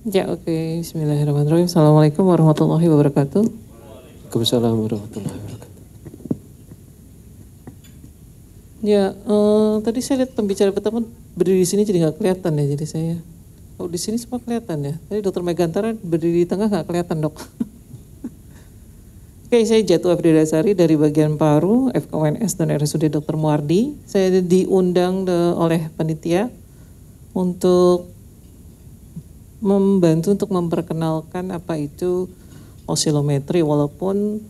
Ya oke, okay. bismillahirrahmanirrahim. Assalamualaikum warahmatullahi wabarakatuh. Waalaikumsalam warahmatullahi wabarakatuh. Ya, eh, tadi saya lihat pembicara pertama berdiri di sini jadi nggak kelihatan ya, jadi saya. Oh di sini semua kelihatan ya. Tadi dokter Megantara berdiri di tengah nggak kelihatan dok. Oke, okay, saya Jatuh Afri Dasari dari bagian paru FKWNS dan RSUD Dr. Muardi. Saya diundang eh, oleh panitia untuk membantu untuk memperkenalkan apa itu osilometri walaupun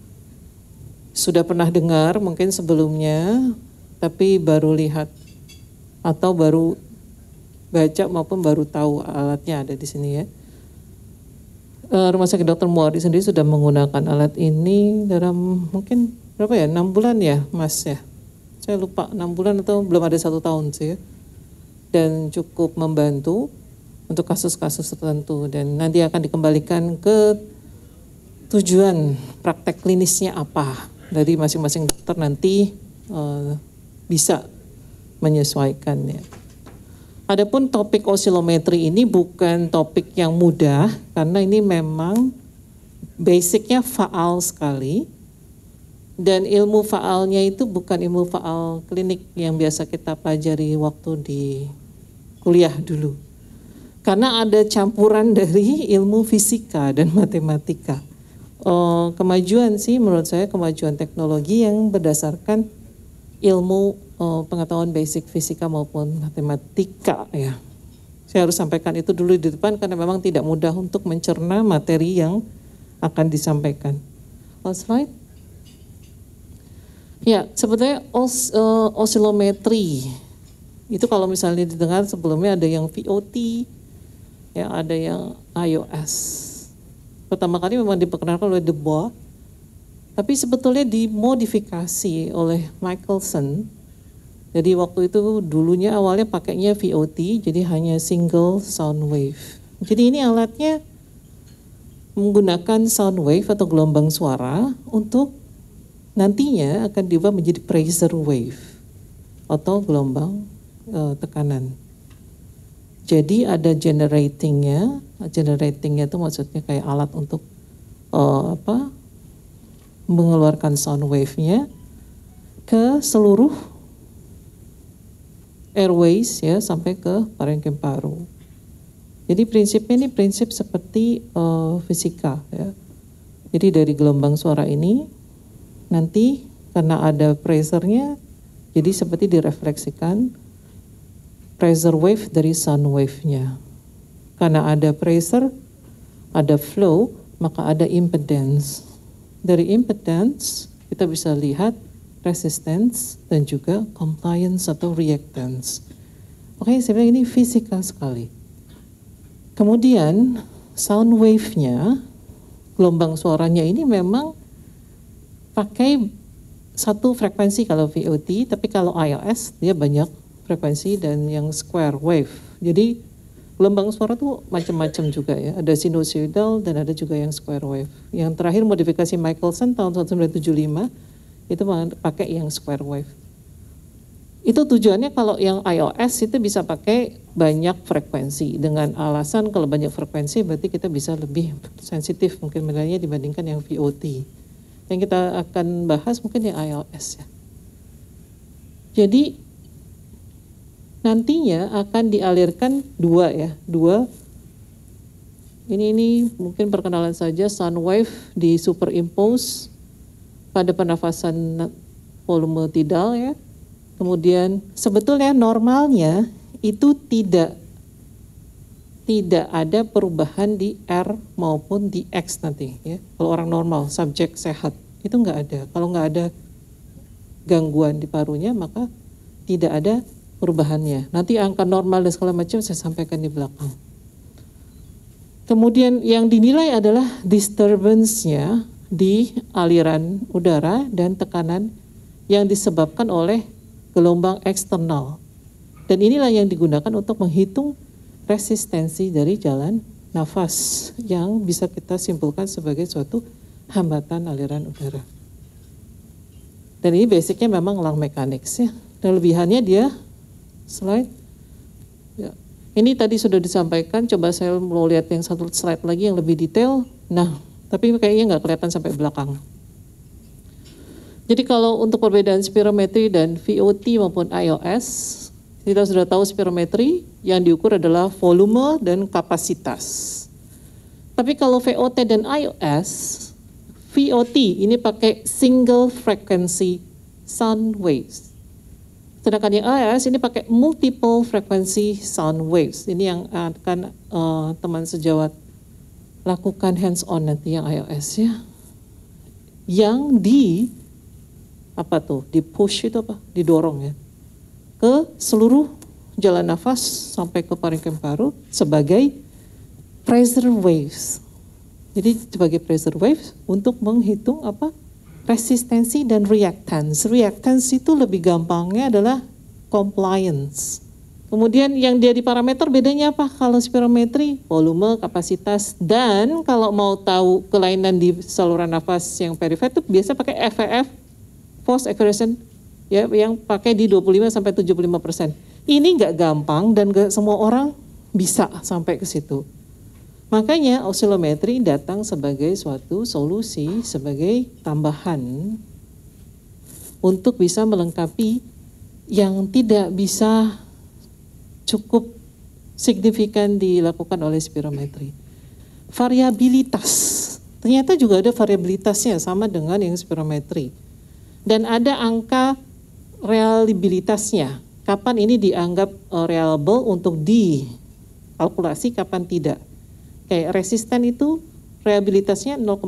sudah pernah dengar mungkin sebelumnya tapi baru lihat atau baru baca maupun baru tahu alatnya ada di sini ya. Eh, Rumah sakit Dokter Muari sendiri sudah menggunakan alat ini dalam mungkin berapa ya enam bulan ya Mas ya. Saya lupa enam bulan atau belum ada satu tahun sih ya. Dan cukup membantu untuk kasus-kasus tertentu dan nanti akan dikembalikan ke tujuan praktek klinisnya apa dari masing-masing dokter nanti uh, bisa menyesuaikannya. Adapun topik osilometri ini bukan topik yang mudah karena ini memang basicnya faal sekali dan ilmu faalnya itu bukan ilmu faal klinik yang biasa kita pelajari waktu di kuliah dulu karena ada campuran dari ilmu fisika dan matematika. Uh, kemajuan sih menurut saya kemajuan teknologi yang berdasarkan ilmu uh, pengetahuan basic fisika maupun matematika ya. Saya harus sampaikan itu dulu di depan karena memang tidak mudah untuk mencerna materi yang akan disampaikan. Last slide. Ya, sebetulnya os, uh, osilometri itu kalau misalnya didengar sebelumnya ada yang VOT, ya ada yang iOS. Pertama kali memang diperkenalkan oleh The Board, tapi sebetulnya dimodifikasi oleh Michelson. Jadi waktu itu dulunya awalnya pakainya VOT, jadi hanya single sound wave. Jadi ini alatnya menggunakan sound wave atau gelombang suara untuk nantinya akan diubah menjadi pressure wave atau gelombang uh, tekanan. Jadi ada generatingnya, generatingnya itu maksudnya kayak alat untuk uh, apa mengeluarkan sound wave-nya ke seluruh airways ya sampai ke parenkim paru. Jadi prinsipnya ini prinsip seperti uh, fisika ya. Jadi dari gelombang suara ini nanti karena ada pressernya jadi seperti direfleksikan pressure wave dari sun wave-nya. Karena ada pressure, ada flow, maka ada impedance. Dari impedance kita bisa lihat resistance dan juga compliance atau reactance. Oke, okay, sebenarnya ini fisika sekali. Kemudian sound wave-nya, gelombang suaranya ini memang pakai satu frekuensi kalau VOT, tapi kalau IOS dia banyak frekuensi dan yang square wave. Jadi gelombang suara tuh macam-macam juga ya. Ada sinusoidal dan ada juga yang square wave. Yang terakhir modifikasi Michelson tahun 1975 itu pakai yang square wave. Itu tujuannya kalau yang iOS itu bisa pakai banyak frekuensi dengan alasan kalau banyak frekuensi berarti kita bisa lebih sensitif mungkin menilainya dibandingkan yang VOT. Yang kita akan bahas mungkin yang iOS ya. Jadi nantinya akan dialirkan dua ya, dua. Ini ini mungkin perkenalan saja sun wave di superimpose pada pernafasan volume tidal ya. Kemudian sebetulnya normalnya itu tidak tidak ada perubahan di R maupun di X nanti ya. Kalau orang normal, subjek sehat itu nggak ada. Kalau nggak ada gangguan di parunya maka tidak ada perubahannya. Nanti angka normal dan segala macam saya sampaikan di belakang. Kemudian yang dinilai adalah disturbance-nya di aliran udara dan tekanan yang disebabkan oleh gelombang eksternal. Dan inilah yang digunakan untuk menghitung resistensi dari jalan nafas yang bisa kita simpulkan sebagai suatu hambatan aliran udara. Dan ini basicnya memang lang mechanics ya. Dan lebihannya dia slide. Ya. Ini tadi sudah disampaikan, coba saya mau lihat yang satu slide lagi yang lebih detail. Nah, tapi kayaknya nggak kelihatan sampai belakang. Jadi kalau untuk perbedaan spirometri dan VOT maupun IOS, kita sudah tahu spirometri yang diukur adalah volume dan kapasitas. Tapi kalau VOT dan IOS, VOT ini pakai single frequency sound waves. Sedangkan yang iOS ini pakai multiple frequency sound waves. Ini yang akan uh, teman sejawat lakukan hands on nanti yang iOS ya. Yang di apa tuh? Di push itu apa? Didorong ya. Ke seluruh jalan nafas sampai ke parenkim paru sebagai pressure waves. Jadi sebagai pressure waves untuk menghitung apa? resistensi dan reactance. Reactance itu lebih gampangnya adalah compliance. Kemudian yang dia di parameter bedanya apa? Kalau spirometri, volume, kapasitas, dan kalau mau tahu kelainan di saluran nafas yang perifer itu biasa pakai FEF, force expiration ya, yang pakai di 25 sampai 75 persen. Ini nggak gampang dan nggak semua orang bisa sampai ke situ. Makanya osilometri datang sebagai suatu solusi, sebagai tambahan untuk bisa melengkapi yang tidak bisa cukup signifikan dilakukan oleh spirometri. Variabilitas, ternyata juga ada variabilitasnya sama dengan yang spirometri. Dan ada angka reliabilitasnya, kapan ini dianggap eh, reliable untuk dikalkulasi, kapan tidak kayak resisten itu reabilitasnya 0,8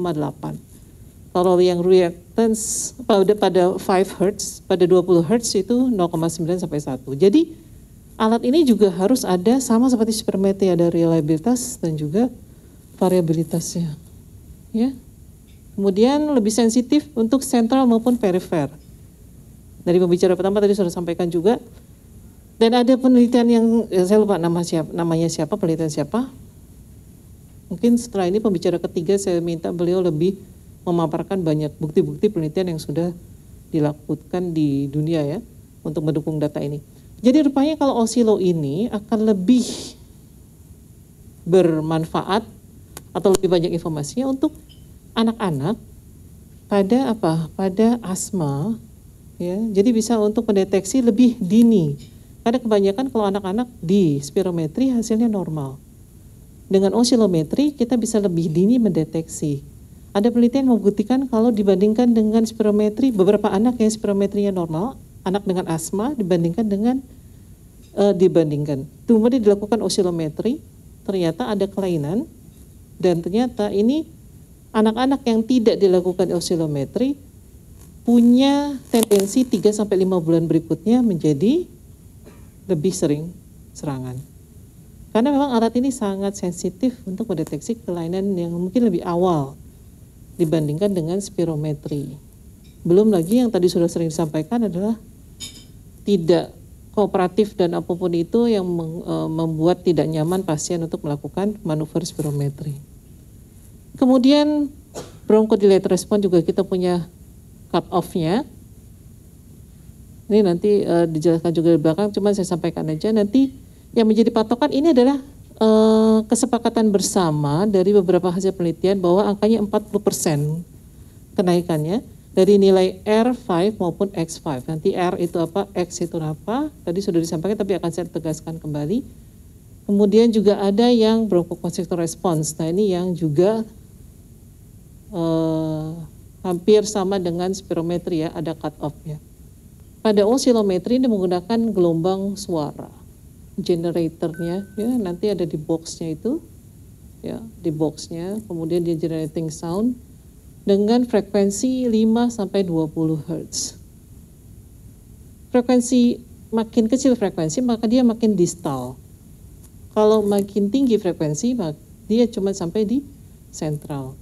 kalau yang reactance pada pada 5 Hz, pada 20 Hz itu 0,9 sampai 1. Jadi alat ini juga harus ada sama seperti Spermeti ada reliabilitas dan juga variabilitasnya. Ya. Kemudian lebih sensitif untuk sentral maupun perifer. Dari pembicara pertama tadi sudah sampaikan juga. Dan ada penelitian yang eh, saya lupa nama siapa namanya siapa penelitian siapa Mungkin setelah ini pembicara ketiga saya minta beliau lebih memaparkan banyak bukti-bukti penelitian yang sudah dilakukan di dunia ya untuk mendukung data ini. Jadi rupanya kalau Osilo ini akan lebih bermanfaat atau lebih banyak informasinya untuk anak-anak pada apa? Pada asma ya. Jadi bisa untuk mendeteksi lebih dini. Karena kebanyakan kalau anak-anak di spirometri hasilnya normal dengan osilometri kita bisa lebih dini mendeteksi. Ada penelitian membuktikan kalau dibandingkan dengan spirometri, beberapa anak yang spirometrinya normal, anak dengan asma dibandingkan dengan uh, dibandingkan. Kemudian dilakukan osilometri, ternyata ada kelainan dan ternyata ini anak-anak yang tidak dilakukan osilometri punya tendensi 3 sampai 5 bulan berikutnya menjadi lebih sering serangan. Karena memang alat ini sangat sensitif untuk mendeteksi kelainan yang mungkin lebih awal dibandingkan dengan spirometri. Belum lagi yang tadi sudah sering disampaikan adalah tidak kooperatif dan apapun itu yang e, membuat tidak nyaman pasien untuk melakukan manuver spirometri. Kemudian bronchodilator respon juga kita punya cut off-nya. Ini nanti uh, dijelaskan juga di belakang, cuman saya sampaikan aja nanti yang menjadi patokan ini adalah uh, kesepakatan bersama dari beberapa hasil penelitian bahwa angkanya 40% kenaikannya dari nilai R5 maupun X5. Nanti R itu apa, X itu apa, tadi sudah disampaikan tapi akan saya tegaskan kembali. Kemudian juga ada yang bronchoconstrictor response. Nah, ini yang juga uh, hampir sama dengan spirometri ya, ada cut off ya. Pada osilometri ini menggunakan gelombang suara generatornya ya nanti ada di boxnya itu ya di boxnya kemudian dia generating sound dengan frekuensi 5 sampai 20 Hz. Frekuensi makin kecil frekuensi maka dia makin distal. Kalau makin tinggi frekuensi dia cuma sampai di sentral.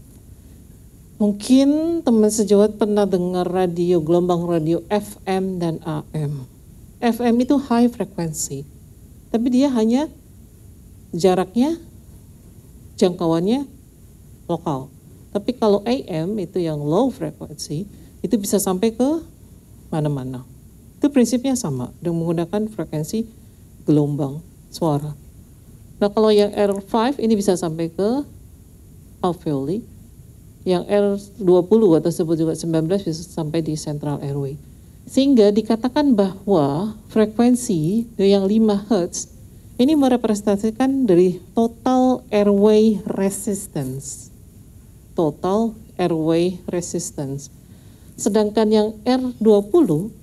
Mungkin teman sejawat pernah dengar radio gelombang radio FM dan AM. FM itu high frequency tapi dia hanya jaraknya jangkauannya lokal. Tapi kalau AM itu yang low frequency itu bisa sampai ke mana-mana. Itu prinsipnya sama dengan menggunakan frekuensi gelombang suara. Nah kalau yang R5 ini bisa sampai ke alveoli, yang R20 atau sebut juga 19 bisa sampai di central airway. Sehingga dikatakan bahwa frekuensi yang 5 Hz ini merepresentasikan dari total airway resistance. Total airway resistance. Sedangkan yang R20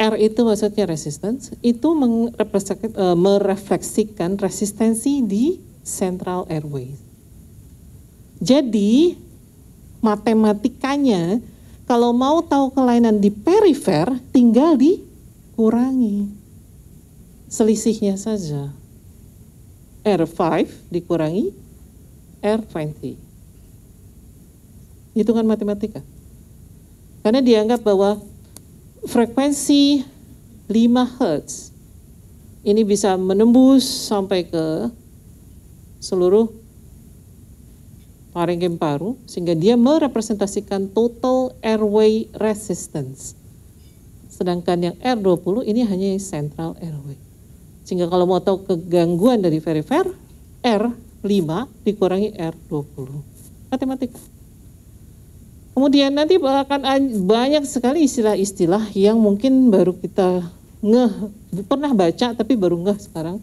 R itu maksudnya resistance, itu eh, merefleksikan resistensi di central airway. Jadi matematikanya kalau mau tahu kelainan di perifer, tinggal dikurangi. Selisihnya saja. R5 dikurangi R20. Hitungan matematika. Karena dianggap bahwa frekuensi 5 Hz ini bisa menembus sampai ke seluruh parenkim Paru sehingga dia merepresentasikan total airway resistance. Sedangkan yang R20 ini hanya central airway. Sehingga kalau mau tahu kegangguan dari perifer, R5 dikurangi R20. Matematika. Kemudian nanti akan banyak sekali istilah-istilah yang mungkin baru kita ngeh, pernah baca tapi baru ngeh sekarang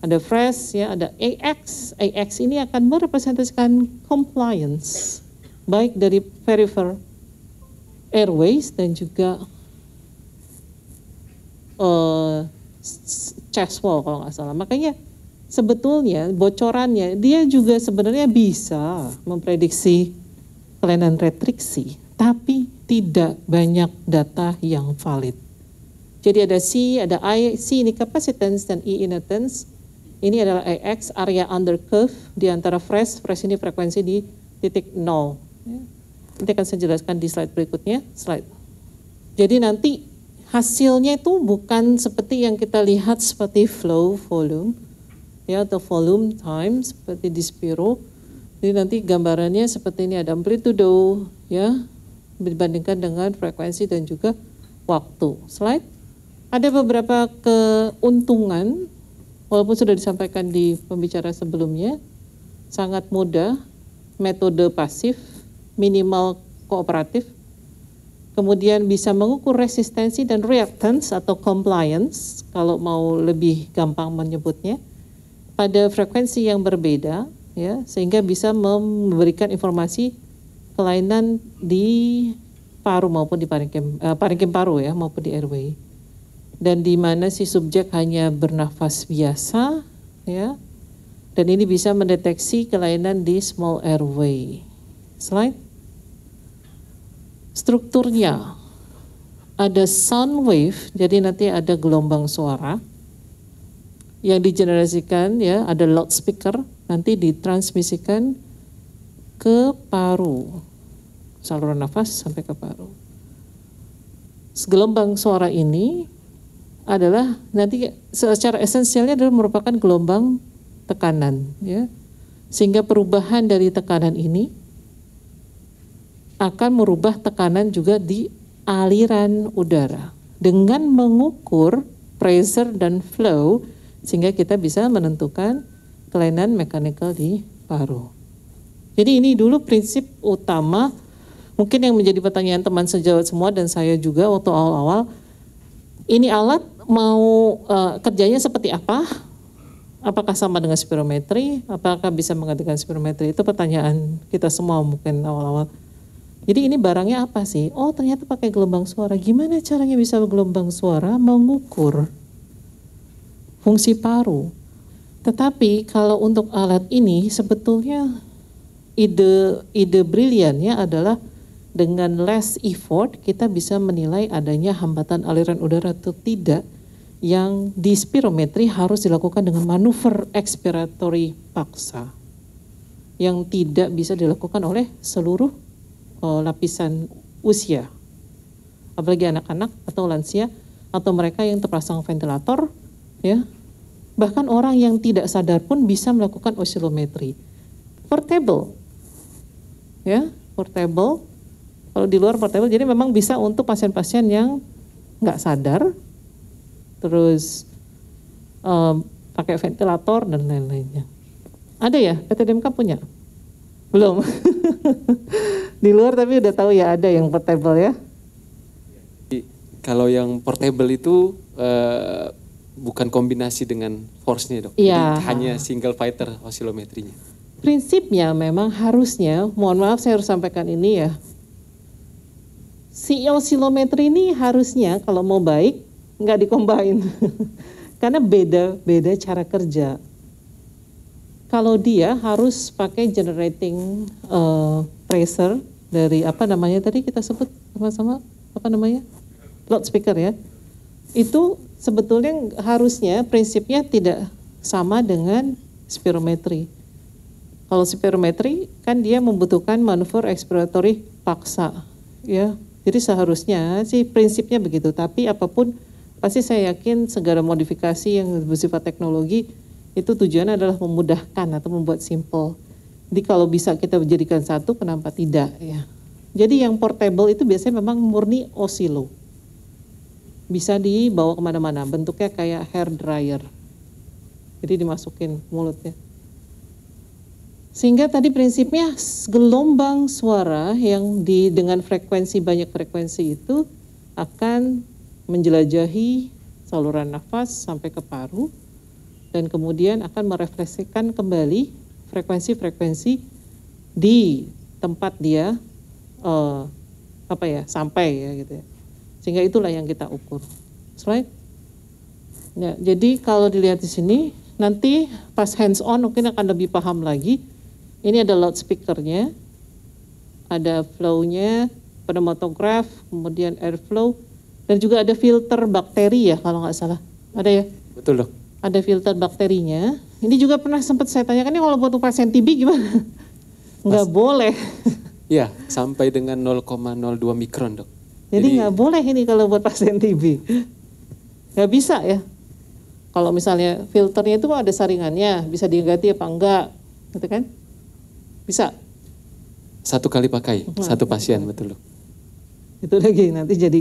ada fresh ya ada AX AX ini akan merepresentasikan compliance baik dari Perifer Airways dan juga uh, eh, wall kalau nggak salah makanya sebetulnya bocorannya dia juga sebenarnya bisa memprediksi kelainan retriksi tapi tidak banyak data yang valid jadi ada C, ada I, C ini capacitance dan E inertance ini adalah AX, area under curve di antara fresh. Fresh ini frekuensi di titik nol. Ya. Nanti akan saya jelaskan di slide berikutnya. Slide. Jadi nanti hasilnya itu bukan seperti yang kita lihat seperti flow volume ya atau volume time seperti di Spiro. Jadi nanti gambarannya seperti ini ada amplitude, ya dibandingkan dengan frekuensi dan juga waktu. Slide. Ada beberapa keuntungan walaupun sudah disampaikan di pembicara sebelumnya, sangat mudah, metode pasif, minimal kooperatif, kemudian bisa mengukur resistensi dan reactance atau compliance, kalau mau lebih gampang menyebutnya, pada frekuensi yang berbeda, ya, sehingga bisa memberikan informasi kelainan di paru maupun di parenkim, uh, eh, parenkim paru ya maupun di airway dan di mana si subjek hanya bernafas biasa ya dan ini bisa mendeteksi kelainan di small airway. Slide. Strukturnya ada sound wave, jadi nanti ada gelombang suara yang digenerasikan ya, ada loudspeaker nanti ditransmisikan ke paru. Saluran nafas sampai ke paru. Gelombang suara ini adalah nanti secara esensialnya adalah merupakan gelombang tekanan ya. Sehingga perubahan dari tekanan ini akan merubah tekanan juga di aliran udara dengan mengukur pressure dan flow sehingga kita bisa menentukan kelainan mechanical di paru. Jadi ini dulu prinsip utama mungkin yang menjadi pertanyaan teman sejawat semua dan saya juga waktu awal-awal ini alat mau uh, kerjanya seperti apa? Apakah sama dengan spirometri? Apakah bisa menggantikan spirometri? Itu pertanyaan kita semua mungkin awal-awal. Jadi ini barangnya apa sih? Oh ternyata pakai gelombang suara. Gimana caranya bisa gelombang suara mengukur fungsi paru? Tetapi kalau untuk alat ini sebetulnya ide ide briliannya adalah dengan less effort kita bisa menilai adanya hambatan aliran udara atau tidak yang di spirometri harus dilakukan dengan manuver ekspiratory paksa yang tidak bisa dilakukan oleh seluruh uh, lapisan usia apalagi anak-anak atau lansia atau mereka yang terpasang ventilator ya bahkan orang yang tidak sadar pun bisa melakukan osilometri portable ya portable kalau di luar portable jadi memang bisa untuk pasien-pasien yang nggak sadar terus um, pakai ventilator dan lain-lainnya. Ada ya PTDMK punya? Belum. di luar tapi udah tahu ya ada yang portable ya. Kalau yang portable itu uh, bukan kombinasi dengan force-nya dok. Ya. Jadi hanya single fighter osilometrinya. Prinsipnya memang harusnya, mohon maaf saya harus sampaikan ini ya. Si osilometri ini harusnya kalau mau baik nggak dikombain karena beda beda cara kerja kalau dia harus pakai generating uh, pressure dari apa namanya tadi kita sebut sama-sama apa namanya loudspeaker ya itu sebetulnya harusnya prinsipnya tidak sama dengan spirometri kalau spirometri kan dia membutuhkan manuver eksploratory paksa ya jadi seharusnya sih prinsipnya begitu tapi apapun Pasti saya yakin segala modifikasi yang bersifat teknologi itu tujuannya adalah memudahkan atau membuat simple. Jadi kalau bisa kita jadikan satu, kenapa tidak ya? Jadi yang portable itu biasanya memang murni osilo. Bisa dibawa kemana-mana, bentuknya kayak hair dryer. Jadi dimasukin mulutnya. Sehingga tadi prinsipnya gelombang suara yang di dengan frekuensi banyak frekuensi itu akan menjelajahi saluran nafas sampai ke paru dan kemudian akan merefleksikan kembali frekuensi-frekuensi di tempat dia uh, apa ya sampai ya gitu ya sehingga itulah yang kita ukur slide ya, jadi kalau dilihat di sini nanti pas hands on mungkin akan lebih paham lagi ini ada loudspeakernya ada flownya nya kemudian airflow dan juga ada filter bakteri ya kalau nggak salah. Ada ya? Betul dok. Ada filter bakterinya. Ini juga pernah sempat saya tanyakan ini kalau buat pasien TB gimana? Nggak Mas, boleh. ya sampai dengan 0,02 mikron dok. Jadi nggak boleh ini kalau buat pasien TB. Nggak bisa ya. Kalau misalnya filternya itu ada saringannya, bisa diganti apa enggak, gitu kan? Bisa. Satu kali pakai, nah, satu pasien gitu. betul dok. Itu lagi nanti jadi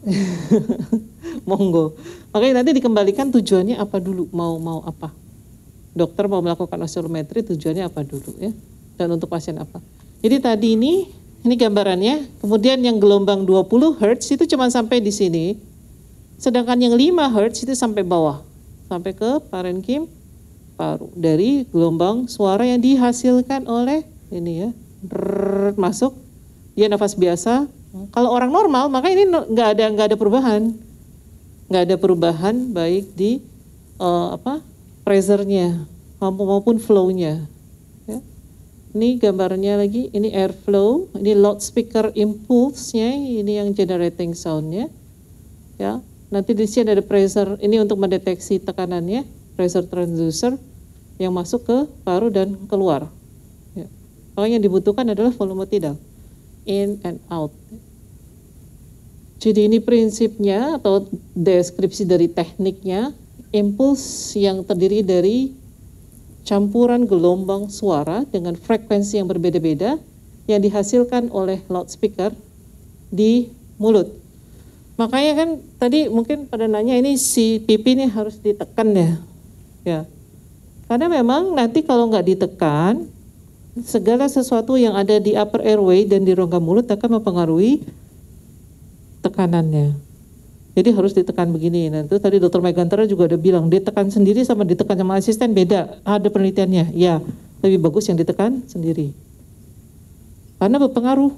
Monggo. Makanya nanti dikembalikan tujuannya apa dulu, mau mau apa. Dokter mau melakukan osteometri tujuannya apa dulu ya. Dan untuk pasien apa. Jadi tadi ini ini gambarannya. Kemudian yang gelombang 20 Hz itu cuma sampai di sini. Sedangkan yang 5 Hz itu sampai bawah. Sampai ke parenkim paru. Dari gelombang suara yang dihasilkan oleh ini ya. Rrr, masuk. Dia nafas biasa kalau orang normal, maka ini nggak ada nggak ada perubahan, nggak ada perubahan baik di uh, apa pressernya maupun maupun flow Ya. Ini gambarnya lagi, ini airflow, ini loudspeaker impulse-nya, ini yang generating soundnya. Ya. Nanti di sini ada pressure, ini untuk mendeteksi tekanannya, pressure transducer yang masuk ke paru dan keluar. Ya. Makanya yang dibutuhkan adalah volume tidak in and out. Jadi ini prinsipnya atau deskripsi dari tekniknya, impuls yang terdiri dari campuran gelombang suara dengan frekuensi yang berbeda-beda yang dihasilkan oleh loudspeaker di mulut. Makanya kan tadi mungkin pada nanya ini si pipi ini harus ditekan ya. Ya. Karena memang nanti kalau nggak ditekan, segala sesuatu yang ada di upper airway dan di rongga mulut akan mempengaruhi tekanannya. Jadi harus ditekan begini. Nah, itu tadi Dokter Megantara juga udah bilang ditekan sendiri sama ditekan sama asisten beda. Ada penelitiannya. Ya, lebih bagus yang ditekan sendiri. Karena berpengaruh.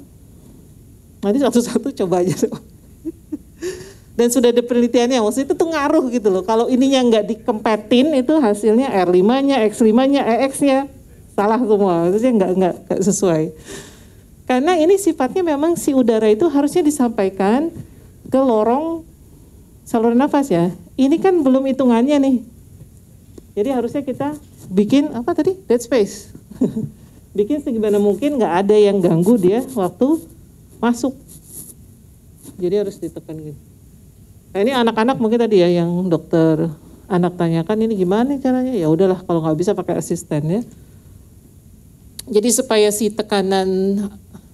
Nanti satu-satu coba aja. Dan sudah ada penelitiannya, maksudnya itu tuh ngaruh gitu loh. Kalau ininya nggak dikempetin itu hasilnya R5-nya, X5-nya, EX-nya salah semua maksudnya nggak nggak nggak sesuai karena ini sifatnya memang si udara itu harusnya disampaikan ke lorong saluran nafas ya ini kan belum hitungannya nih jadi harusnya kita bikin apa tadi dead space bikin segimana mungkin nggak ada yang ganggu dia waktu masuk jadi harus ditekan gitu nah ini anak-anak mungkin tadi ya yang dokter anak tanyakan ini gimana caranya ya udahlah kalau nggak bisa pakai asisten ya jadi supaya si tekanan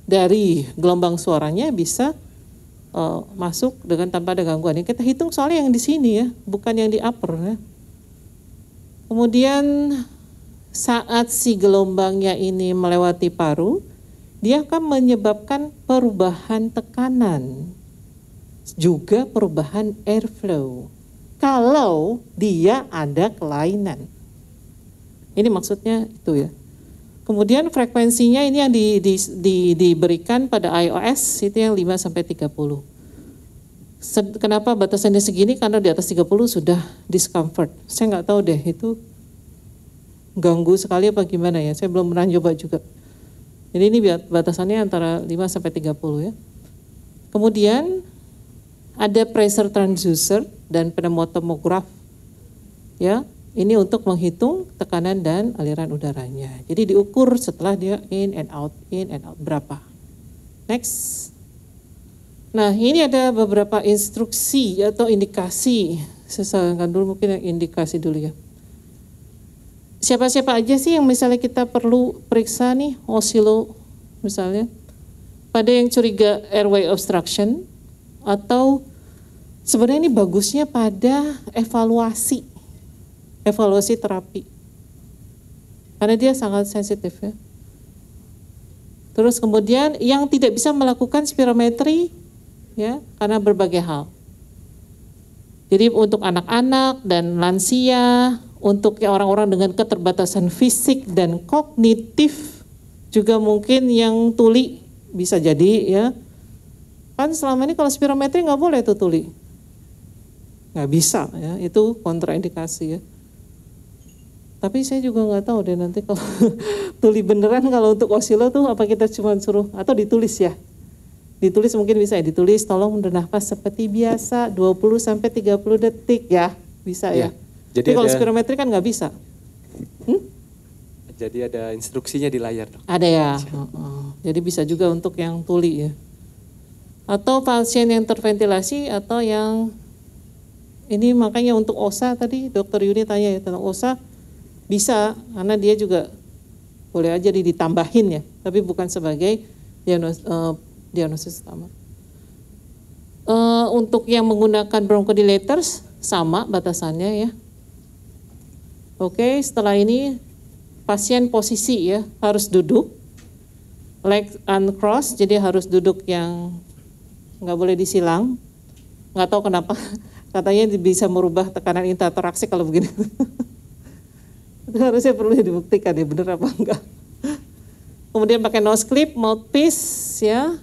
dari gelombang suaranya bisa uh, masuk dengan tanpa ada gangguan. Yang kita hitung soalnya yang di sini ya, bukan yang di upper ya. Kemudian saat si gelombangnya ini melewati paru, dia akan menyebabkan perubahan tekanan juga perubahan airflow kalau dia ada kelainan. Ini maksudnya itu ya. Kemudian frekuensinya ini yang di, di, di, diberikan pada iOS itu yang 5 sampai 30. Kenapa batasannya segini? Karena di atas 30 sudah discomfort. Saya nggak tahu deh itu ganggu sekali apa gimana ya. Saya belum pernah coba juga. Jadi ini batasannya antara 5 sampai 30 ya. Kemudian ada pressure transducer dan pneumotomograf ya ini untuk menghitung tekanan dan aliran udaranya. Jadi diukur setelah dia in and out, in and out berapa. Next. Nah, ini ada beberapa instruksi atau indikasi. Sesalkan dulu mungkin yang indikasi dulu ya. Siapa-siapa aja sih yang misalnya kita perlu periksa nih osilo misalnya. Pada yang curiga airway obstruction atau sebenarnya ini bagusnya pada evaluasi evaluasi terapi. Karena dia sangat sensitif ya. Terus kemudian yang tidak bisa melakukan spirometri ya karena berbagai hal. Jadi untuk anak-anak dan lansia, untuk ya orang-orang dengan keterbatasan fisik dan kognitif juga mungkin yang tuli bisa jadi ya. Kan selama ini kalau spirometri nggak boleh tuh tuli. Nggak bisa ya, itu kontraindikasi ya. Tapi saya juga nggak tahu deh nanti kalau tuli beneran kalau untuk osilo tuh apa kita cuma suruh atau ditulis ya? Ditulis mungkin bisa ya, ditulis tolong bernafas seperti biasa 20 sampai 30 detik ya. Bisa ya. ya. Jadi, kalau spirometri kan nggak bisa. Hmm? Jadi ada instruksinya di layar dong. Ada ya. Jadi bisa juga untuk yang tuli ya. Atau pasien yang terventilasi atau yang ini makanya untuk OSA tadi dokter Yuni tanya ya tentang OSA bisa, karena dia juga boleh aja ditambahin ya, tapi bukan sebagai diagnosis, uh, eh, diagnosis utama. Uh, untuk yang menggunakan bronchodilators sama batasannya ya. Oke, setelah ini pasien posisi ya harus duduk, leg uncross jadi harus duduk yang nggak boleh disilang. Nggak tahu kenapa, katanya bisa merubah tekanan intertraksi kalau begini. harusnya perlu dibuktikan ya benar apa enggak kemudian pakai nose clip mouthpiece ya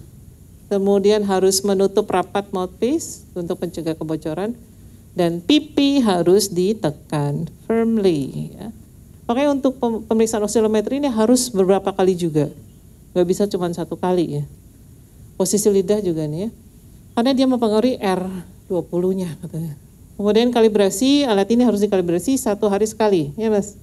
kemudian harus menutup rapat mouthpiece untuk mencegah kebocoran dan pipi harus ditekan firmly ya. Oke untuk pemeriksaan oksilometri ini harus beberapa kali juga Gak bisa cuma satu kali ya posisi lidah juga nih ya karena dia mempengaruhi R20 nya katanya kemudian kalibrasi alat ini harus dikalibrasi satu hari sekali ya mas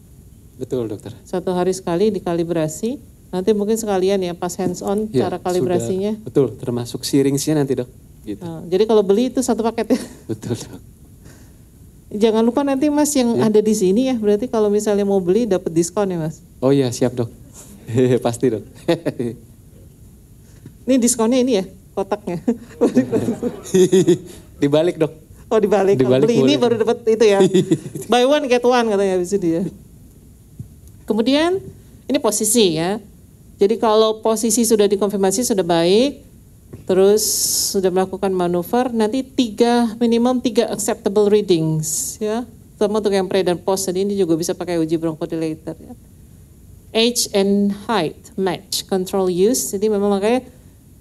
Betul dokter. Satu hari sekali dikalibrasi. Nanti mungkin sekalian ya pas hands on ya, cara kalibrasinya. Sudah, betul, termasuk sih nanti dok. Gitu. Nah, jadi kalau beli itu satu paket ya. Betul dok. Jangan lupa nanti mas yang ya. ada di sini ya. Berarti kalau misalnya mau beli dapat diskon ya mas. Oh iya siap dok. Pasti dok. ini diskonnya ini ya kotaknya. dibalik dok. Oh dibalik. dibalik beli boleh. ini baru dapat itu ya. Buy one get one katanya di sini ya. Kemudian ini posisi ya. Jadi kalau posisi sudah dikonfirmasi sudah baik, terus sudah melakukan manuver, nanti tiga minimum tiga acceptable readings ya. Terutama untuk yang pre dan post, jadi ini juga bisa pakai uji bronchodilator ya. Age and height match control use, jadi memang makanya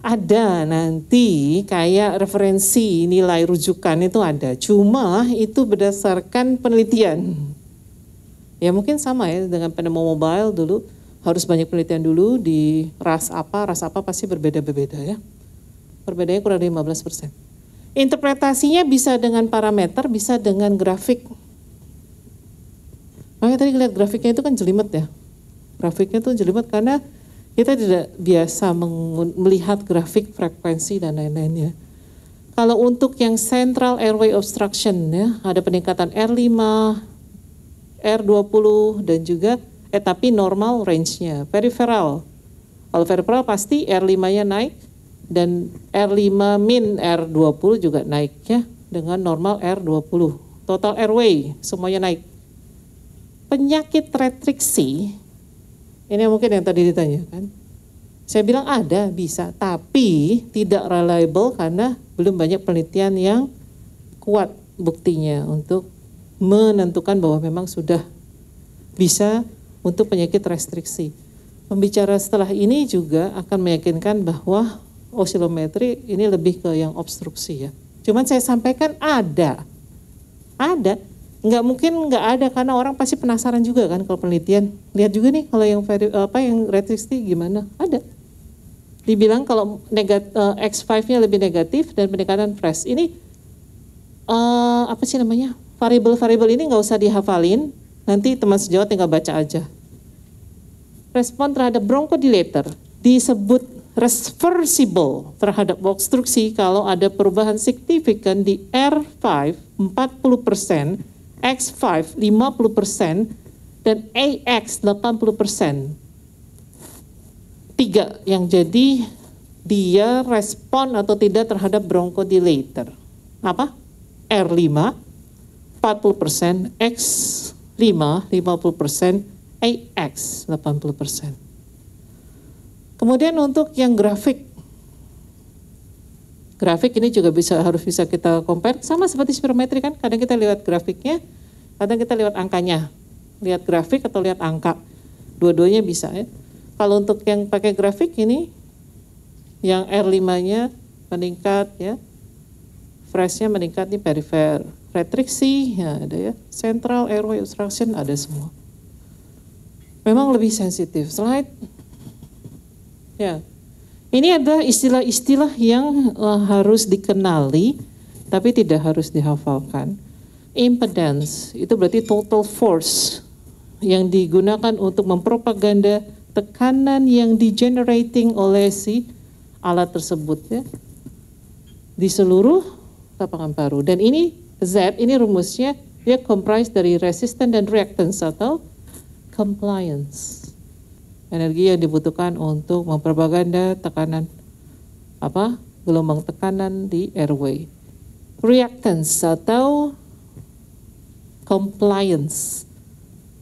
ada nanti kayak referensi nilai rujukan itu ada. Cuma itu berdasarkan penelitian. Ya mungkin sama ya dengan penemu mobile dulu harus banyak penelitian dulu di ras apa, ras apa pasti berbeda-beda ya. Perbedaannya kurang dari 15 persen. Interpretasinya bisa dengan parameter, bisa dengan grafik. Makanya tadi lihat grafiknya itu kan jelimet ya. Grafiknya itu jelimet karena kita tidak biasa melihat grafik frekuensi dan lain-lainnya. Kalau untuk yang central airway obstruction ya, ada peningkatan R5, R20 dan juga eh tapi normal range-nya. Peripheral. Kalau peripheral pasti R5-nya naik dan R5 min R20 juga naik ya dengan normal R20. Total airway semuanya naik. Penyakit retriksi ini mungkin yang tadi ditanyakan. Saya bilang ada, bisa, tapi tidak reliable karena belum banyak penelitian yang kuat buktinya untuk menentukan bahwa memang sudah bisa untuk penyakit restriksi. Pembicara setelah ini juga akan meyakinkan bahwa osilometri ini lebih ke yang obstruksi ya. Cuman saya sampaikan ada, ada. Nggak mungkin nggak ada karena orang pasti penasaran juga kan kalau penelitian. Lihat juga nih kalau yang veri, apa yang restriksi gimana, ada. Dibilang kalau negat, eh, X5-nya lebih negatif dan peningkatan fresh. Ini uh, apa sih namanya variabel-variabel ini nggak usah dihafalin, nanti teman sejawat tinggal baca aja. Respon terhadap bronchodilator disebut reversible terhadap obstruksi kalau ada perubahan signifikan di R5 40%, X5 50%, dan AX 80%. Tiga yang jadi dia respon atau tidak terhadap bronchodilator. Apa? R5, 40%, X 5, 50%, AX 80%. Kemudian untuk yang grafik, grafik ini juga bisa harus bisa kita compare sama seperti spirometri kan kadang kita lihat grafiknya kadang kita lihat angkanya lihat grafik atau lihat angka dua-duanya bisa ya kalau untuk yang pakai grafik ini yang R5 nya meningkat ya freshnya meningkat di perifer retriksi, ya ada ya, central airway obstruction ada semua. Memang lebih sensitif. Slide. Ya. Ini ada istilah-istilah yang uh, harus dikenali tapi tidak harus dihafalkan. Impedance itu berarti total force yang digunakan untuk mempropaganda tekanan yang digenerating oleh si alat tersebut ya di seluruh lapangan paru dan ini Z ini rumusnya dia comprise dari resistance dan reactance atau compliance. Energi yang dibutuhkan untuk mempropaganda tekanan apa? gelombang tekanan di airway. Reactance atau compliance.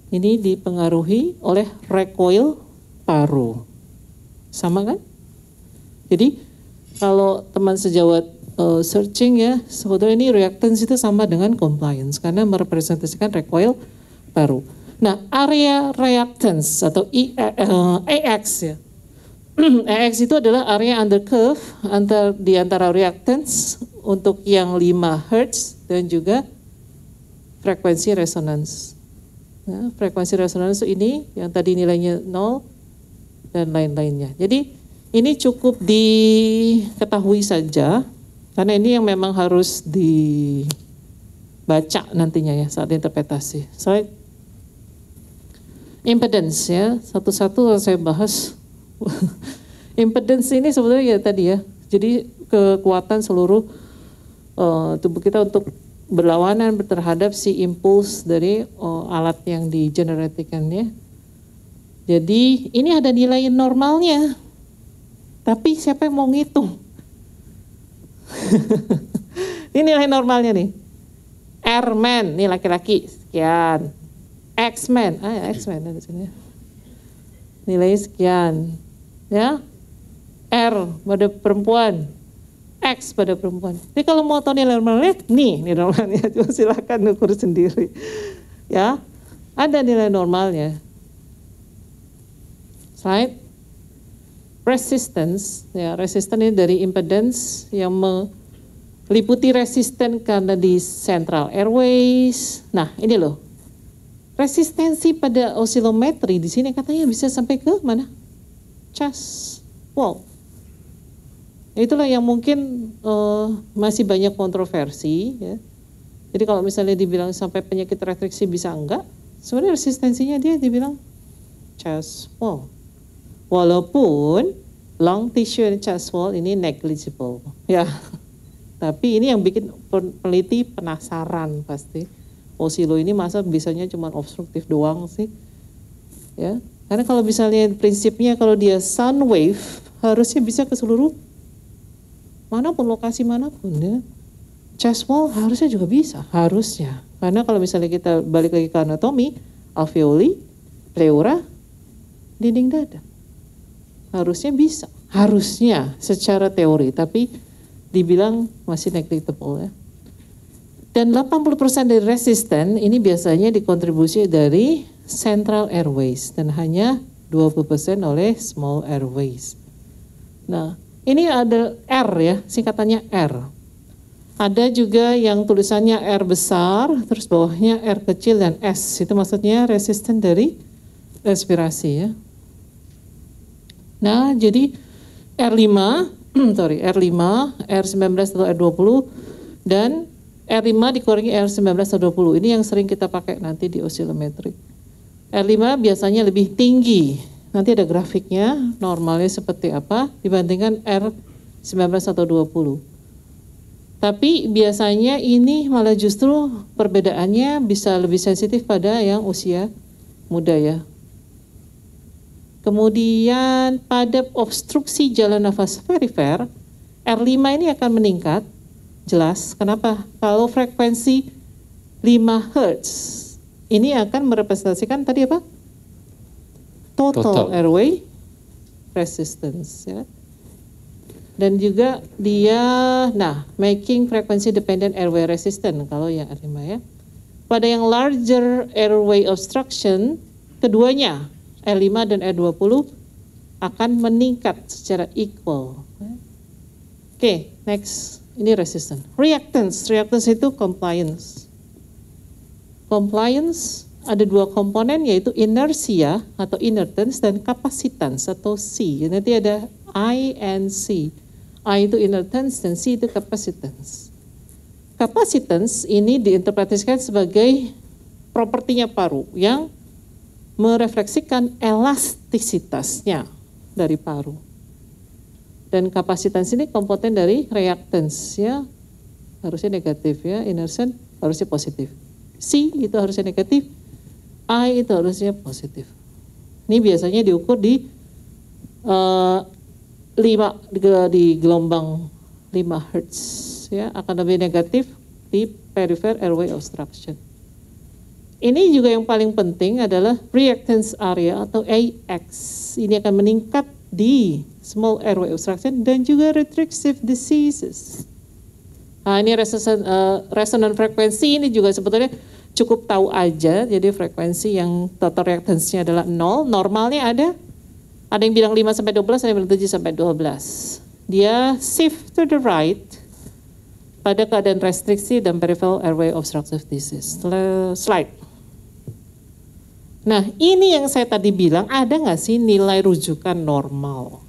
Ini dipengaruhi oleh recoil paru. Sama kan? Jadi kalau teman sejawat uh, searching ya sebetulnya ini reactance itu sama dengan compliance karena merepresentasikan recoil baru. Nah area reactance atau uh, eh, eh, AX ya AX itu adalah area under curve antar di antara reactance untuk yang 5 hertz dan juga frekuensi resonance. Nah, ya, frekuensi resonansi ini yang tadi nilainya nol dan lain-lainnya. Jadi ini cukup diketahui saja karena ini yang memang harus dibaca nantinya ya saat interpretasi. Saya impedance ya, satu-satu saya bahas. impedance ini sebenarnya ya tadi ya. Jadi kekuatan seluruh uh, tubuh kita untuk berlawanan terhadap si impuls dari uh, alat yang digeneratikannya. Jadi ini ada nilai normalnya. Tapi siapa yang mau ngitung? ini nilai normalnya nih. R-man, nih laki-laki, sekian. x men ah ya X-man ada sini. Nilai sekian. Ya. R pada perempuan, X pada perempuan. Jadi kalau mau tahu nilai normalnya, nih nilai normalnya. Cuma silakan ukur sendiri. Ya, ada nilai normalnya. Slide resistance ya resistance ini dari impedance yang meliputi resisten karena di central airways nah ini loh resistensi pada osilometri di sini katanya bisa sampai ke mana chest wall itulah yang mungkin uh, masih banyak kontroversi ya jadi kalau misalnya dibilang sampai penyakit retriksi bisa enggak sebenarnya resistensinya dia dibilang chest wall Walaupun long tissue and chest wall ini negligible. Ya. Tapi ini yang bikin peneliti penasaran pasti. Osilo ini masa bisanya cuma obstruktif doang sih? Ya. Karena kalau misalnya prinsipnya kalau dia sun wave harusnya bisa ke seluruh manapun lokasi manapun ya. Chest wall harusnya juga bisa, harusnya. Karena kalau misalnya kita balik lagi ke anatomi, alveoli, pleura, dinding dada harusnya bisa. Harusnya secara teori, tapi dibilang masih negligible ya. Dan 80% dari resisten ini biasanya dikontribusi dari Central Airways dan hanya 20% oleh Small Airways. Nah, ini ada R ya, singkatannya R. Ada juga yang tulisannya R besar, terus bawahnya R kecil dan S. Itu maksudnya resisten dari respirasi ya. Nah, jadi R5, sorry, R5, R19 atau R20 dan R5 dikurangi R19 atau 20. Ini yang sering kita pakai nanti di osilometrik R5 biasanya lebih tinggi. Nanti ada grafiknya, normalnya seperti apa dibandingkan R19 atau 20. Tapi biasanya ini malah justru perbedaannya bisa lebih sensitif pada yang usia muda ya. Kemudian pada obstruksi jalan nafas perifer, R5 ini akan meningkat. Jelas, kenapa? Kalau frekuensi 5 Hz, ini akan merepresentasikan tadi apa? Total, Total. airway resistance. Ya. Dan juga dia, nah, making frequency dependent airway resistance, kalau yang R5 ya. Pada yang larger airway obstruction, keduanya E5 dan E20 akan meningkat secara equal. Oke, okay, next. Ini resistance. Reactance. Reactance itu compliance. Compliance ada dua komponen yaitu inertia atau inertance dan kapasitans atau C. Nanti ada I and C. I itu inertance dan C itu kapasitans. Kapasitans ini diinterpretasikan sebagai propertinya paru yang merefleksikan elastisitasnya dari paru. Dan kapasitas ini komponen dari reaktans ya. harusnya negatif ya, inersen harusnya positif. C itu harusnya negatif, I itu harusnya positif. Ini biasanya diukur di uh, lima di, di gelombang 5 Hz ya akan lebih negatif di perifer airway obstruction. Ini juga yang paling penting adalah reactance area atau AX. Ini akan meningkat di small airway obstruction dan juga restrictive diseases. Nah, ini resonan, uh, eh, resonant frekuensi ini juga sebetulnya cukup tahu aja. Jadi frekuensi yang total reactance-nya adalah 0, normalnya ada ada yang bilang 5 sampai 12, ada yang bilang 7 sampai 12. Dia shift to the right pada keadaan restriksi dan peripheral airway obstructive disease. Slide. Nah ini yang saya tadi bilang ada nggak sih nilai rujukan normal?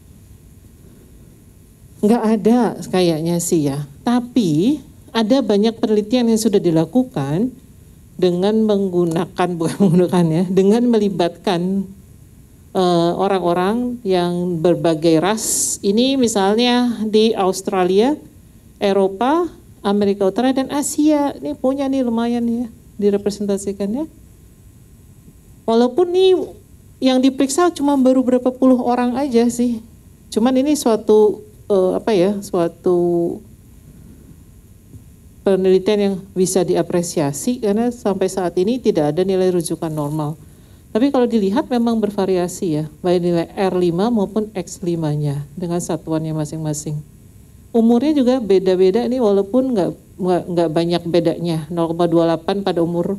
Nggak ada kayaknya sih ya. Tapi ada banyak penelitian yang sudah dilakukan dengan menggunakan bukan menggunakan ya dengan melibatkan eh, orang-orang uh, yang berbagai ras ini misalnya di Australia, Eropa, Amerika Utara dan Asia ini punya nih lumayan ya direpresentasikannya ya. Walaupun nih yang diperiksa cuma baru berapa puluh orang aja sih. Cuman ini suatu uh, apa ya, suatu penelitian yang bisa diapresiasi karena sampai saat ini tidak ada nilai rujukan normal. Tapi kalau dilihat memang bervariasi ya, baik nilai R5 maupun X5-nya dengan satuannya masing-masing. Umurnya juga beda-beda nih walaupun nggak nggak banyak bedanya 0,28 pada umur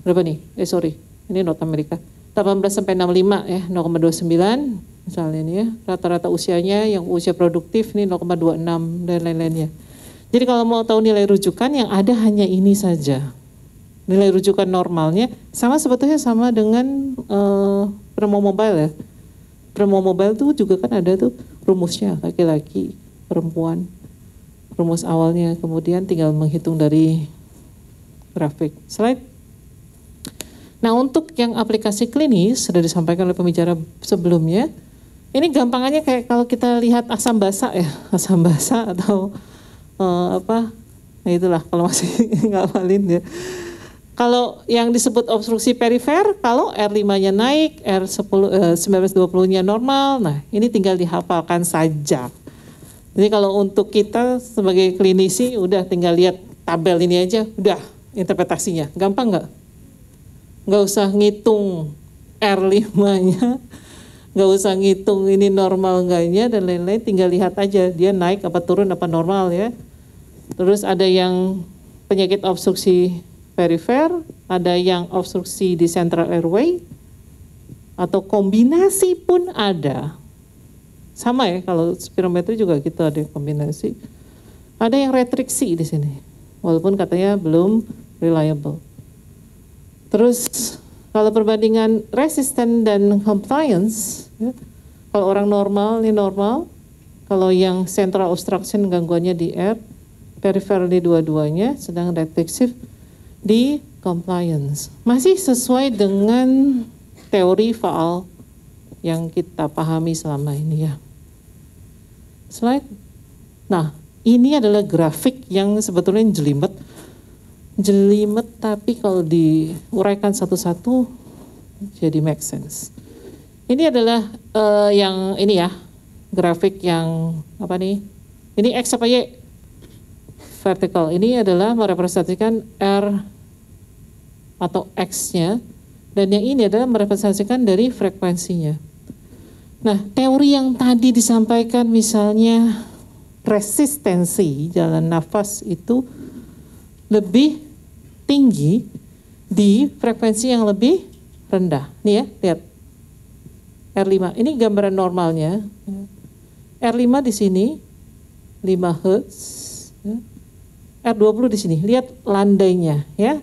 berapa nih? Eh sorry ini North America 18 sampai 65 ya 0,29 misalnya ini ya rata-rata usianya yang usia produktif ini 0,26 dan lain-lainnya jadi kalau mau tahu nilai rujukan yang ada hanya ini saja nilai rujukan normalnya sama sebetulnya sama dengan uh, promo mobile ya promo mobile tuh juga kan ada tuh rumusnya laki-laki perempuan rumus awalnya kemudian tinggal menghitung dari grafik slide Nah, untuk yang aplikasi klinis sudah disampaikan oleh pembicara sebelumnya. Ini gampangannya kayak kalau kita lihat asam basa ya, asam basa atau uh, apa? Nah, itulah kalau masih ngapalin ya. Kalau yang disebut obstruksi perifer, kalau R5-nya naik, R10 eh, 1920-nya normal. Nah, ini tinggal dihafalkan saja. Jadi kalau untuk kita sebagai klinisi udah tinggal lihat tabel ini aja, udah interpretasinya. Gampang nggak? nggak usah ngitung R5-nya, nggak usah ngitung ini normal enggaknya dan lain-lain, tinggal lihat aja dia naik apa turun apa normal ya. Terus ada yang penyakit obstruksi perifer, ada yang obstruksi di central airway, atau kombinasi pun ada. Sama ya kalau spirometri juga gitu ada kombinasi. Ada yang retriksi di sini, walaupun katanya belum reliable. Terus kalau perbandingan resisten dan compliance, ya, kalau orang normal ini normal, kalau yang central obstruction gangguannya di R, periferal di dua-duanya, sedang detektif di compliance. Masih sesuai dengan teori faal yang kita pahami selama ini ya. Slide. Nah, ini adalah grafik yang sebetulnya jelimet jelimet tapi kalau diuraikan satu-satu jadi make sense. Ini adalah uh, yang ini ya grafik yang apa nih? Ini x apa y? Vertikal. Ini adalah merepresentasikan r atau x-nya dan yang ini adalah merepresentasikan dari frekuensinya. Nah, teori yang tadi disampaikan misalnya resistensi jalan nafas itu lebih tinggi di frekuensi yang lebih rendah. Nih ya, lihat. R5. Ini gambaran normalnya. R5 di sini 5 Hz. R20 di sini. Lihat landainya ya.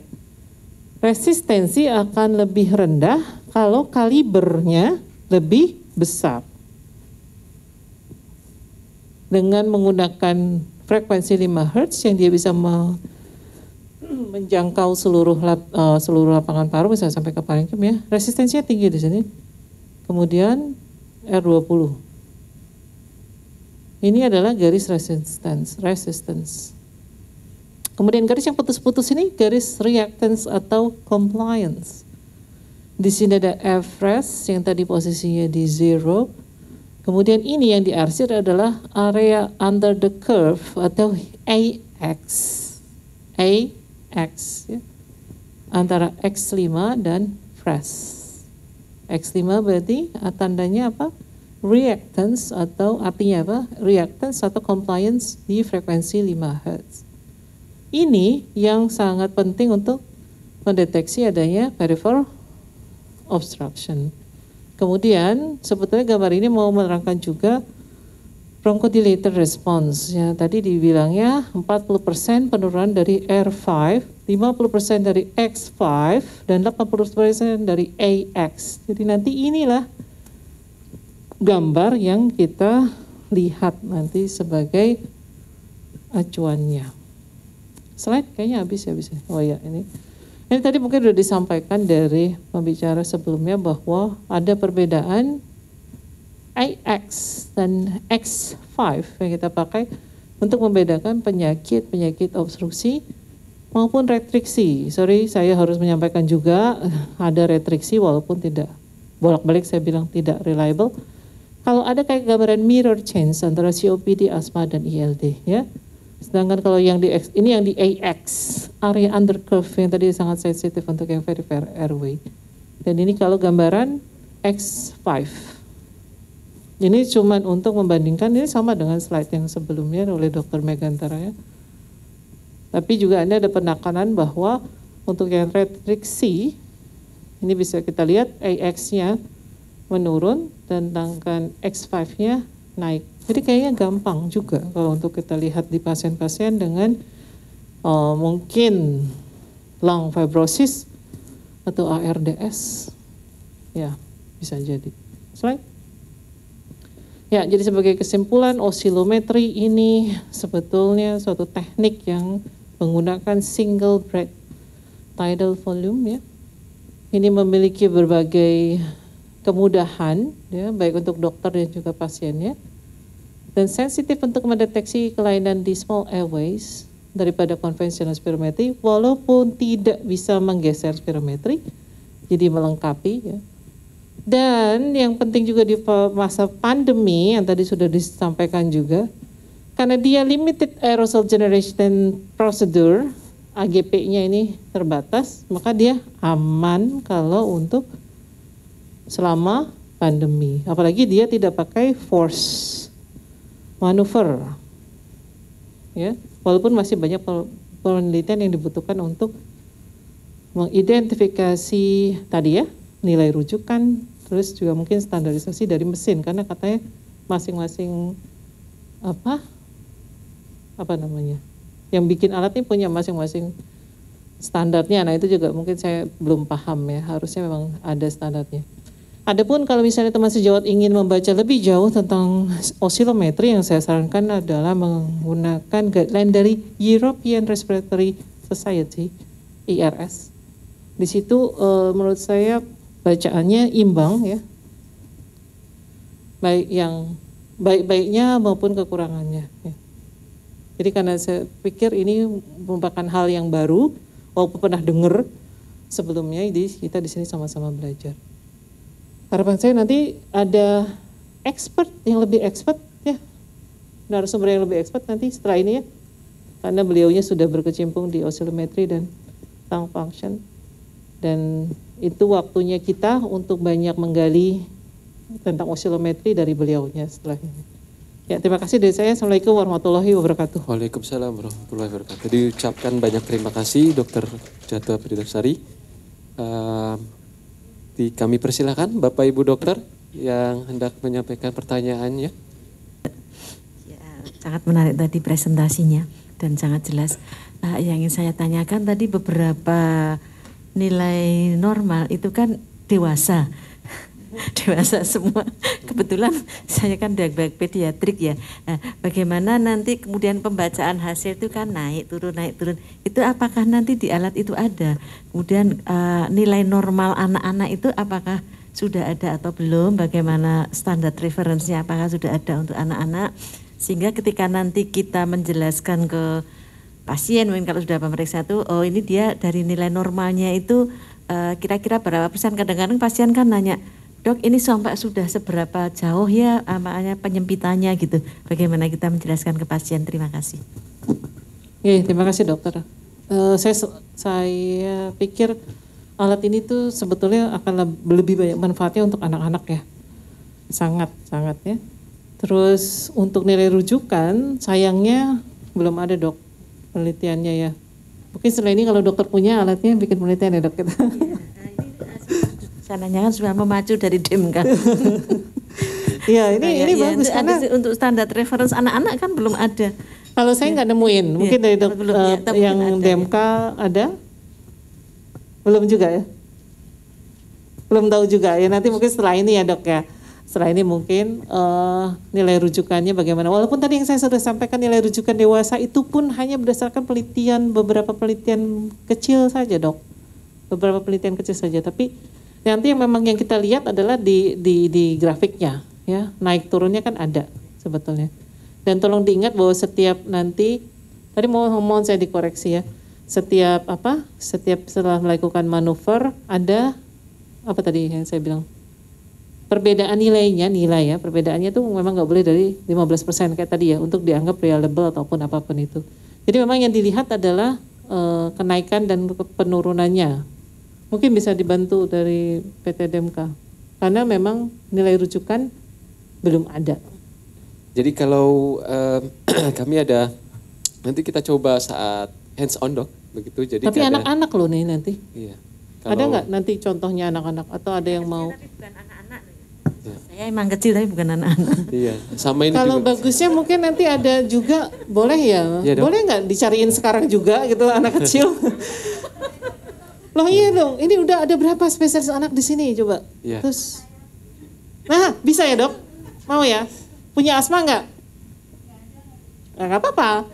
Resistensi akan lebih rendah kalau kalibernya lebih besar. Dengan menggunakan frekuensi 5 Hz yang dia bisa me Hmm, menjangkau seluruh lap, uh, seluruh lapangan paru bisa sampai ke parenkim ya. Resistensinya tinggi di sini. Kemudian R20. Ini adalah garis resistance, resistance. Kemudian garis yang putus-putus ini garis reactance atau compliance. Di sini ada f yang tadi posisinya di zero. Kemudian ini yang diarsir adalah area under the curve atau AX. A X ya. antara X5 dan fresh. X5 berarti ah, tandanya apa? Reactance atau artinya apa? Reactance atau compliance di frekuensi 5 Hz. Ini yang sangat penting untuk mendeteksi adanya peripheral obstruction. Kemudian sebetulnya gambar ini mau menerangkan juga bronchodilator response. Ya, tadi dibilangnya 40% penurunan dari R5, 50% dari X5, dan 80% dari AX. Jadi nanti inilah gambar yang kita lihat nanti sebagai acuannya. Slide kayaknya habis ya, habis ya. Oh ya, ini. Ini tadi mungkin sudah disampaikan dari pembicara sebelumnya bahwa ada perbedaan AX dan X5 yang kita pakai untuk membedakan penyakit-penyakit obstruksi maupun retriksi. Sorry, saya harus menyampaikan juga ada retriksi walaupun tidak bolak-balik saya bilang tidak reliable. Kalau ada kayak gambaran mirror change antara COPD, asma dan ILD ya. Sedangkan kalau yang di X, ini yang di AX, area under curve yang tadi sangat sensitif untuk yang very fair airway. Dan ini kalau gambaran X5 ini cuma untuk membandingkan ini sama dengan slide yang sebelumnya oleh Dr. Megantara ya. Tapi juga Anda ada penekanan bahwa untuk yang retriksi ini bisa kita lihat AX-nya menurun dan tangkan X5-nya naik. Jadi kayaknya gampang juga kalau untuk kita lihat di pasien-pasien dengan uh, mungkin lung fibrosis atau ARDS. Ya, bisa jadi. Slide. Ya, jadi sebagai kesimpulan osilometri ini sebetulnya suatu teknik yang menggunakan single breath tidal volume ya. Ini memiliki berbagai kemudahan ya, baik untuk dokter dan juga pasiennya. Dan sensitif untuk mendeteksi kelainan di small airways daripada konvensional spirometri walaupun tidak bisa menggeser spirometri jadi melengkapi ya dan yang penting juga di masa pandemi yang tadi sudah disampaikan juga, karena dia limited aerosol generation procedure, AGP-nya ini terbatas, maka dia aman kalau untuk selama pandemi. Apalagi dia tidak pakai force manuver. Ya, walaupun masih banyak penelitian yang dibutuhkan untuk mengidentifikasi tadi ya, nilai rujukan terus juga mungkin standarisasi dari mesin karena katanya masing-masing apa apa namanya yang bikin alat ini punya masing-masing standarnya nah itu juga mungkin saya belum paham ya harusnya memang ada standarnya Adapun kalau misalnya teman sejawat ingin membaca lebih jauh tentang osilometri yang saya sarankan adalah menggunakan guideline dari European Respiratory Society (ERS). Di situ eh, menurut saya bacaannya imbang ya baik yang baik-baiknya maupun kekurangannya ya. jadi karena saya pikir ini merupakan hal yang baru walaupun pernah dengar sebelumnya jadi kita di sini sama-sama belajar harapan saya nanti ada expert yang lebih expert ya narasumber yang lebih expert nanti setelah ini ya karena beliaunya sudah berkecimpung di osilometri dan tang function dan itu waktunya kita untuk banyak menggali tentang osilometri dari beliaunya setelah ini. Ya, terima kasih dari saya. Assalamualaikum warahmatullahi wabarakatuh. Waalaikumsalam warahmatullahi wabarakatuh. Jadi ucapkan banyak terima kasih Dr. Jatwa Pridaksari. Uh, ehm, di, kami persilahkan Bapak Ibu dokter yang hendak menyampaikan pertanyaannya. Ya, sangat menarik tadi presentasinya dan sangat jelas. Uh, yang ingin saya tanyakan tadi beberapa nilai normal itu kan dewasa dewasa semua. Kebetulan saya kan baik-baik pediatrik ya. Nah, bagaimana nanti kemudian pembacaan hasil itu kan naik turun naik turun. Itu apakah nanti di alat itu ada? Kemudian uh, nilai normal anak-anak itu apakah sudah ada atau belum? Bagaimana standar referensinya apakah sudah ada untuk anak-anak? Sehingga ketika nanti kita menjelaskan ke pasien mungkin kalau sudah pemeriksa itu, oh ini dia dari nilai normalnya itu eh, kira-kira berapa persen kadang-kadang pasien kan nanya dok ini sampai sudah seberapa jauh ya eh, amanya penyempitannya gitu bagaimana kita menjelaskan ke pasien terima kasih Oke, terima kasih dokter uh, saya saya pikir alat ini tuh sebetulnya akan lebih banyak manfaatnya untuk anak-anak ya sangat sangat ya terus untuk nilai rujukan sayangnya belum ada dok penelitiannya ya. Mungkin setelah ini kalau dokter punya alatnya bikin penelitian ya dok kita. kan nah, sudah memacu dari DIM e kan. Iya ini ini ya, bagus untuk, karena untuk standar reference anak-anak kan belum ada. Kalau saya iya. nggak nemuin, iya, mungkin dari dok, iya, eh, yang ada, DMK e ada, belum juga ya, belum tahu juga ya. Nanti mungkin setelah ini ya dok ya. Setelah ini mungkin uh, nilai rujukannya bagaimana. Walaupun tadi yang saya sudah sampaikan nilai rujukan dewasa itu pun hanya berdasarkan penelitian beberapa penelitian kecil saja dok. Beberapa penelitian kecil saja. Tapi nanti yang memang yang kita lihat adalah di di di grafiknya ya naik turunnya kan ada sebetulnya. Dan tolong diingat bahwa setiap nanti tadi mohon mohon saya dikoreksi ya. Setiap apa? Setiap setelah melakukan manuver ada apa tadi yang saya bilang? perbedaan nilainya nilai ya perbedaannya itu memang nggak boleh dari 15% kayak tadi ya untuk dianggap reliable ataupun apapun itu jadi memang yang dilihat adalah e, kenaikan dan penurunannya mungkin bisa dibantu dari PT DMK karena memang nilai rujukan belum ada jadi kalau e, kami ada nanti kita coba saat hands on dok begitu jadi tapi anak-anak loh nih nanti iya kalau, ada nggak nanti contohnya anak-anak atau ada yang mau Iya. Saya emang kecil tapi bukan anak-anak. Iya, sama ini. Kalau bagusnya mungkin nanti ada juga boleh ya, ya boleh nggak dicariin sekarang juga gitu anak kecil. Loh iya dong, ini udah ada berapa spesialis anak di sini coba? Ya. Terus, nah bisa ya dok? Mau ya? Punya asma nggak? Nah, nggak apa-apa.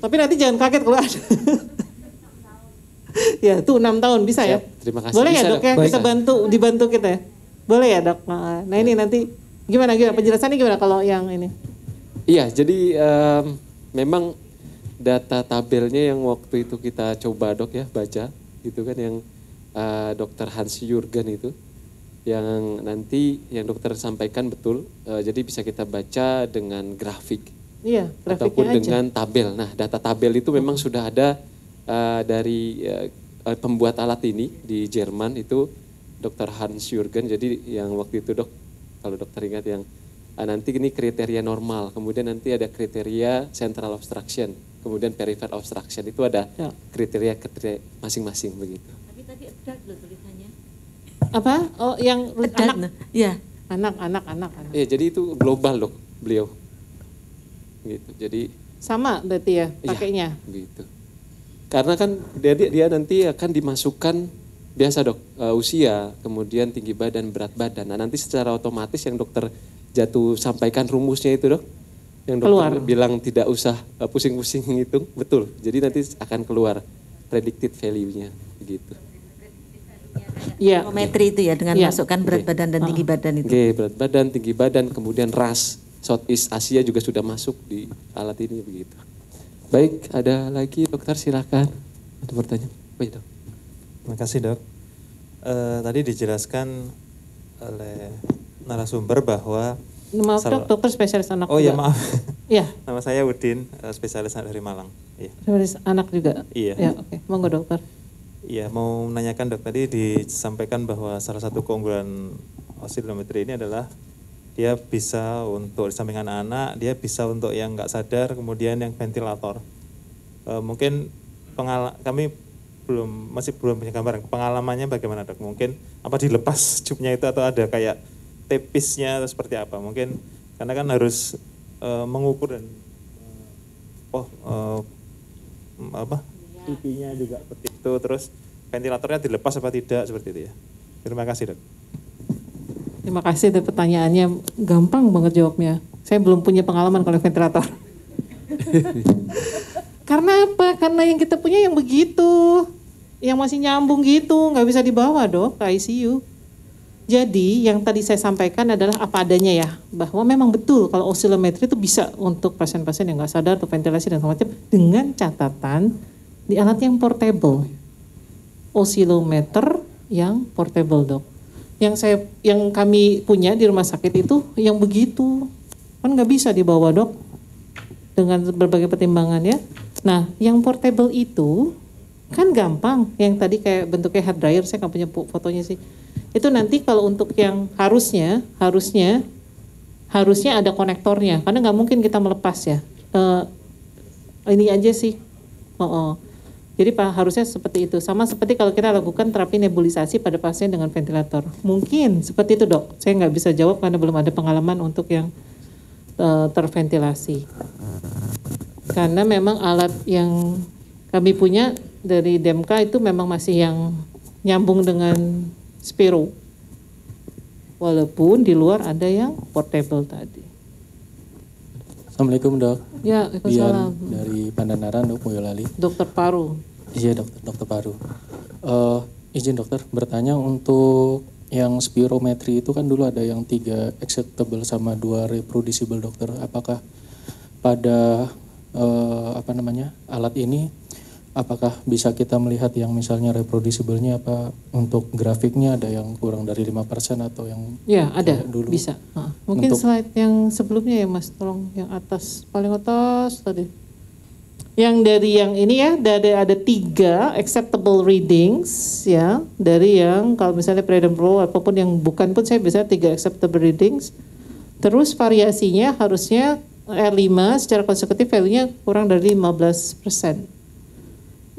Tapi nanti jangan kaget kalau ada. ya, tuh enam tahun bisa ya? Siap. ya. Terima kasih. Boleh ya, bisa ya dok ya, kita bantu dibantu kita ya. Boleh ya dok. Nah, nah ini ya. nanti gimana gimana penjelasannya gimana kalau yang ini? Iya jadi um, memang data tabelnya yang waktu itu kita coba dok ya baca gitu kan yang uh, dokter Hans Jurgen itu yang nanti yang dokter sampaikan betul uh, jadi bisa kita baca dengan grafik iya, ataupun aja. dengan tabel nah data tabel itu memang hmm. sudah ada uh, dari uh, pembuat alat ini di Jerman itu Dr. Hans Jürgen. Jadi yang waktu itu dok, kalau dokter ingat yang ah, nanti ini kriteria normal, kemudian nanti ada kriteria central obstruction, kemudian peripheral obstruction itu ada ya. kriteria kriteria masing-masing begitu. Tapi tadi ada loh tulisannya. Apa? Oh yang anak, Iya. ya anak anak anak anak. Iya jadi itu global loh beliau. Gitu. Jadi sama berarti ya iya, pakainya. Ya, gitu. Karena kan dia dia nanti akan dimasukkan biasa dok uh, usia, kemudian tinggi badan, berat badan. Nah nanti secara otomatis yang dokter jatuh sampaikan rumusnya itu dok, yang dokter keluar. bilang tidak usah pusing eh, pusing-pusing ngitung, betul. Jadi nanti akan keluar predicted value-nya, begitu. ya Geometri itu ya dengan ya. masukkan berat okay. badan dan tinggi ah. badan itu. Oke, okay, berat badan, tinggi badan, kemudian ras. Southeast Asia juga sudah masuk di alat ini begitu. Baik, ada lagi dokter silakan Ada pertanyaan? Baik oh, iya, dok. Terima kasih dok. E, tadi dijelaskan oleh narasumber bahwa Maaf dok, dokter spesialis anak. Oh iya maaf. Iya. Nama saya Udin, eh, spesialis anak dari Malang. Iya. Spesialis anak juga. Iya. Ya, oke. Okay. Monggo dokter. Iya, mau menanyakan dok tadi disampaikan bahwa salah satu keunggulan osilometri ini adalah dia bisa untuk di samping anak-anak, dia bisa untuk yang nggak sadar, kemudian yang ventilator. E, mungkin pengal kami belum masih belum punya gambaran pengalamannya bagaimana dok mungkin apa dilepas cupnya itu atau ada kayak tepisnya atau seperti apa mungkin karena kan harus uh, mengukur dan uh, oh uh, apa pipinya juga seperti itu terus ventilatornya dilepas apa tidak seperti itu ya terima kasih dok terima kasih ada pertanyaannya gampang banget jawabnya saya belum punya pengalaman kalau ventilator karena apa karena yang kita punya yang begitu yang masih nyambung gitu, nggak bisa dibawa dok ke ICU. Jadi yang tadi saya sampaikan adalah apa adanya ya, bahwa memang betul kalau osilometri itu bisa untuk pasien-pasien yang nggak sadar atau ventilasi dan semacam dengan catatan di alat yang portable, osilometer yang portable dok. Yang saya, yang kami punya di rumah sakit itu yang begitu kan nggak bisa dibawa dok dengan berbagai pertimbangan ya. Nah, yang portable itu Kan gampang, yang tadi kayak bentuknya hair dryer, saya nggak punya fotonya sih. Itu nanti kalau untuk yang harusnya, harusnya, harusnya ada konektornya, karena nggak mungkin kita melepas ya. Uh, ini aja sih, oh, oh. Jadi pak harusnya seperti itu. Sama seperti kalau kita lakukan terapi nebulisasi pada pasien dengan ventilator. Mungkin seperti itu dok. Saya nggak bisa jawab karena belum ada pengalaman untuk yang uh, terventilasi. Karena memang alat yang kami punya dari Demka itu memang masih yang nyambung dengan Spiro. Walaupun di luar ada yang portable tadi. Assalamualaikum dok. Ya, Dian dari Pandanaran dok Boyolali. Dokter paru. Iya dokter dokter paru. Uh, izin dokter bertanya untuk yang spirometri itu kan dulu ada yang tiga acceptable sama dua reproducible dokter. Apakah pada uh, apa namanya alat ini apakah bisa kita melihat yang misalnya reproducible-nya apa untuk grafiknya ada yang kurang dari lima persen atau yang ya ada dulu bisa ha. mungkin untuk, slide yang sebelumnya ya mas tolong yang atas paling atas tadi yang dari yang ini ya dari ada tiga acceptable readings ya dari yang kalau misalnya Freedom Pro apapun yang bukan pun saya bisa tiga acceptable readings terus variasinya harusnya R5 secara konsekutif value-nya kurang dari 15 persen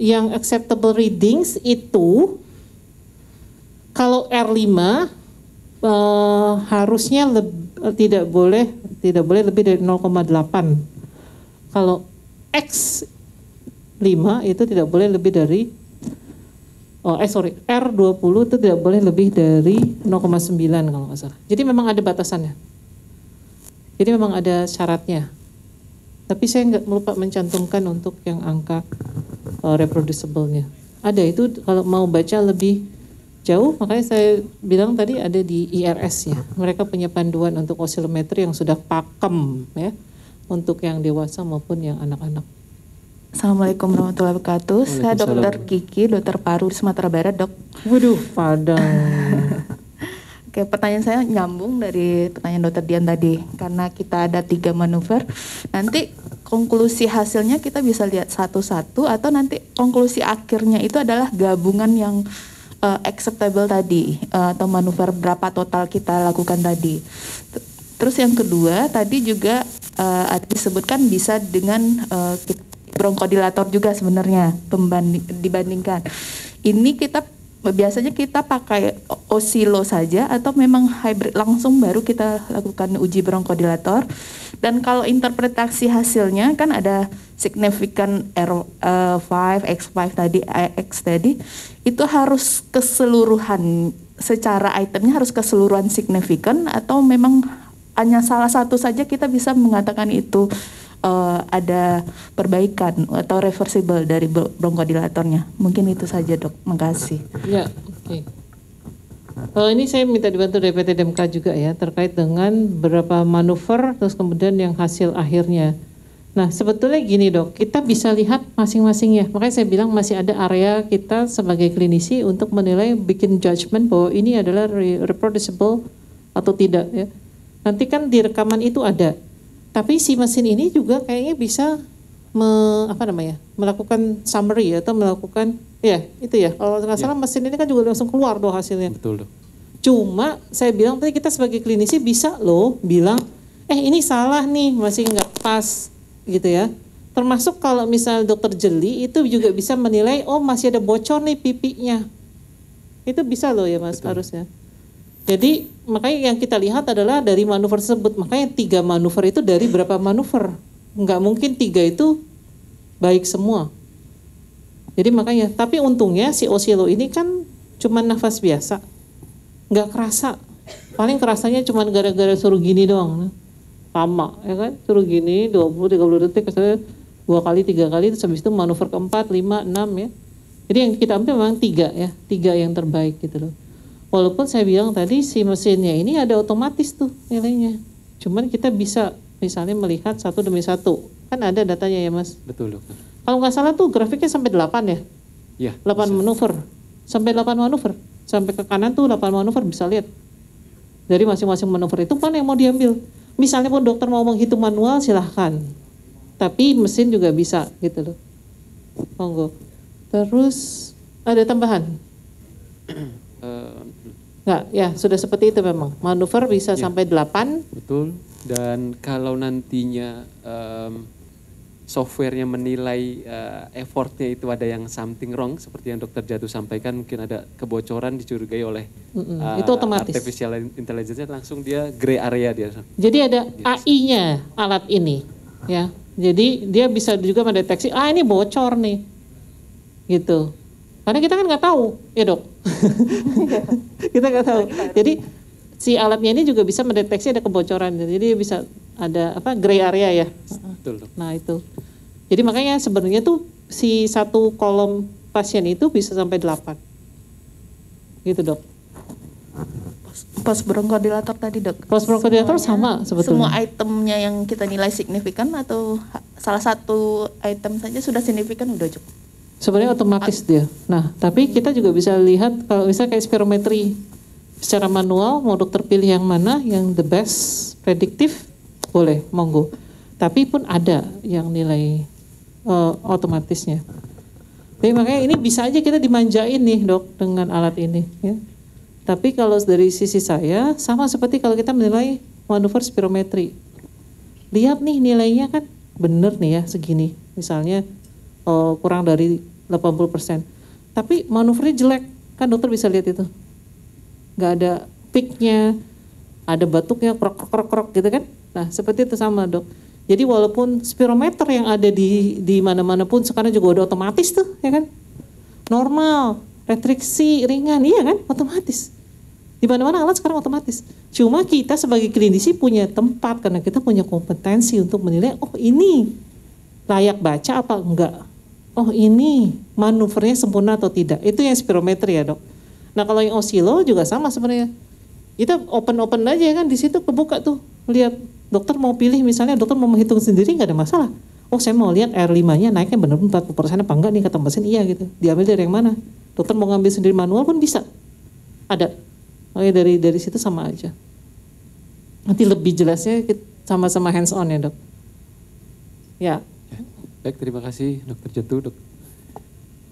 yang acceptable readings itu kalau R5 uh, eh, harusnya tidak boleh tidak boleh lebih dari 0,8. Kalau X5 itu tidak boleh lebih dari oh eh sorry R20 itu tidak boleh lebih dari 0,9 kalau nggak salah. Jadi memang ada batasannya. Jadi memang ada syaratnya. Tapi saya nggak lupa mencantumkan untuk yang angka uh, reproducible-nya. Ada itu kalau mau baca lebih jauh, makanya saya bilang tadi ada di irs ya Mereka punya panduan untuk osilometri yang sudah pakem ya, untuk yang dewasa maupun yang anak-anak. Assalamualaikum warahmatullahi wabarakatuh. Saya Dokter Kiki, Dokter Paru Sumatera Barat, Dok. Waduh, Padang. Oke, pertanyaan saya nyambung dari pertanyaan Dokter Dian tadi. Karena kita ada tiga manuver, nanti konklusi hasilnya kita bisa lihat satu-satu atau nanti konklusi akhirnya itu adalah gabungan yang uh, acceptable tadi uh, atau manuver berapa total kita lakukan tadi. Terus yang kedua tadi juga uh, disebutkan bisa dengan uh, bronkodilator juga sebenarnya dibandingkan. Ini kita biasanya kita pakai osilo saja atau memang hybrid langsung baru kita lakukan uji bronkodilator dan kalau interpretasi hasilnya kan ada signifikan R5 eh, X5 tadi eh, X tadi itu harus keseluruhan secara itemnya harus keseluruhan signifikan atau memang hanya salah satu saja kita bisa mengatakan itu uh, ada perbaikan atau reversible dari bronkodilatornya. Mungkin itu saja dok. Makasih. Ya, oke. Okay. Uh, eh, ini saya minta dibantu dari PT DMK juga ya terkait dengan berapa manuver terus kemudian yang hasil akhirnya. Nah sebetulnya gini dok, kita bisa lihat masing-masing ya. Makanya saya bilang masih ada area kita sebagai klinisi untuk menilai bikin judgement bahwa ini adalah reproducible atau tidak ya. Nanti kan di rekaman itu ada tapi si mesin ini juga kayaknya bisa me, apa namanya melakukan summary ya, atau melakukan ya itu ya. Kalau nggak salah ya. mesin ini kan juga langsung keluar doh hasilnya. Betul dong. Cuma saya bilang tadi kita sebagai klinisi bisa loh bilang eh ini salah nih masih nggak pas gitu ya. Termasuk kalau misalnya dokter jeli itu juga bisa menilai oh masih ada bocor nih pipinya. Itu bisa loh ya mas Betul. harusnya. Jadi makanya yang kita lihat adalah dari manuver tersebut. Makanya tiga manuver itu dari berapa manuver? Enggak mungkin tiga itu baik semua. Jadi makanya, tapi untungnya si Osilo ini kan cuma nafas biasa, enggak kerasa. Paling kerasanya cuma gara-gara suruh gini doang. Lama, ya kan? Suruh gini dua puluh 20 puluh detik, misalnya dua kali, tiga kali, terus habis itu manuver keempat, lima, enam ya. Jadi yang kita ambil memang tiga ya, tiga yang terbaik gitu loh. Walaupun saya bilang tadi si mesinnya ini ada otomatis tuh nilainya. Cuman kita bisa misalnya melihat satu demi satu. Kan ada datanya ya mas? Betul dokter. Kalau nggak salah tuh grafiknya sampai 8 ya? Iya. 8 bisa. manuver. Sampai 8 manuver. Sampai ke kanan tuh 8 manuver bisa lihat. Dari masing-masing manuver itu mana yang mau diambil. Misalnya pun dokter mau menghitung manual silahkan. Tapi mesin juga bisa gitu loh. Monggo. Terus ada tambahan? Enggak, ya sudah seperti itu memang. Manuver bisa ya. sampai 8. Betul. Dan kalau nantinya um, softwarenya menilai uh, effortnya itu ada yang something wrong, seperti yang dokter Jatuh sampaikan, mungkin ada kebocoran dicurigai oleh mm -mm. Uh, itu otomatis. artificial intelligence langsung dia gray area dia. Jadi ada yes. AI-nya alat ini, ya. Jadi dia bisa juga mendeteksi, ah ini bocor nih, gitu. Karena kita kan nggak tahu, ya dok. kita nggak tahu. Jadi si alatnya ini juga bisa mendeteksi ada kebocoran. Jadi bisa ada apa gray area ya. Nah itu. Jadi makanya sebenarnya tuh si satu kolom pasien itu bisa sampai delapan. Gitu dok. Pos bronchodilator tadi dok. Pos bronchodilator sama sebetulnya. Semua itemnya yang kita nilai signifikan atau salah satu item saja sudah signifikan udah cukup sebenarnya otomatis dia. Nah, tapi kita juga bisa lihat kalau bisa kayak spirometri secara manual mau dokter pilih yang mana yang the best prediktif boleh monggo. Tapi pun ada yang nilai uh, otomatisnya. Jadi makanya ini bisa aja kita dimanjain nih dok dengan alat ini. Ya. Tapi kalau dari sisi saya sama seperti kalau kita menilai manuver spirometri. Lihat nih nilainya kan bener nih ya segini. Misalnya uh, kurang dari 80%. Tapi manuvernya jelek, kan dokter bisa lihat itu. Nggak ada peaknya, ada batuknya, krok, krok, krok gitu kan. Nah seperti itu sama dok. Jadi walaupun spirometer yang ada di di mana-mana pun sekarang juga udah otomatis tuh, ya kan? Normal, retriksi ringan, iya kan? Otomatis. Di mana-mana alat sekarang otomatis. Cuma kita sebagai klinisi punya tempat karena kita punya kompetensi untuk menilai, oh ini layak baca apa enggak oh ini manuvernya sempurna atau tidak. Itu yang spirometri ya dok. Nah kalau yang osilo juga sama sebenarnya. Kita open-open aja kan di situ kebuka tuh. Lihat dokter mau pilih misalnya dokter mau menghitung sendiri nggak ada masalah. Oh saya mau lihat R5-nya naiknya benar 40 persen apa enggak nih kata mesin iya gitu. Diambil dari yang mana? Dokter mau ngambil sendiri manual pun bisa. Ada. Oke oh, ya, dari dari situ sama aja. Nanti lebih jelasnya sama-sama hands on ya dok. Ya, Baik, terima kasih Dokter Jatuh, dok,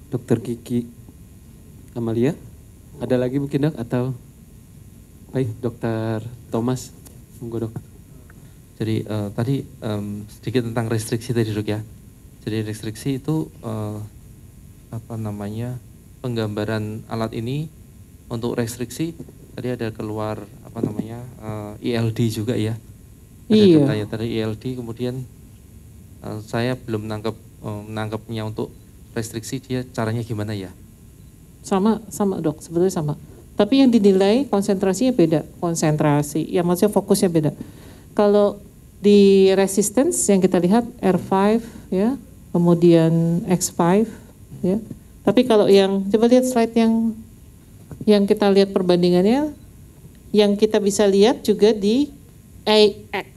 Dokter Kiki Amalia. Ada lagi mungkin dok atau baik Dokter Thomas, monggo dok. Jadi uh, tadi um, sedikit tentang restriksi tadi dok ya. Jadi restriksi itu uh, apa namanya penggambaran alat ini untuk restriksi tadi ada keluar apa namanya uh, eh, ILD e juga ya. Ada iya. Tadi ILD e kemudian Eh, saya belum nangkep eh, menangkapnya untuk restriksi dia caranya gimana ya? Sama, sama dok, sebetulnya sama. Tapi yang dinilai konsentrasinya beda, konsentrasi, ya maksudnya fokusnya beda. Kalau di resistance yang kita lihat R5 ya, kemudian X5 ya. Tapi kalau yang coba lihat slide yang yang kita lihat perbandingannya, yang kita bisa lihat juga di AX.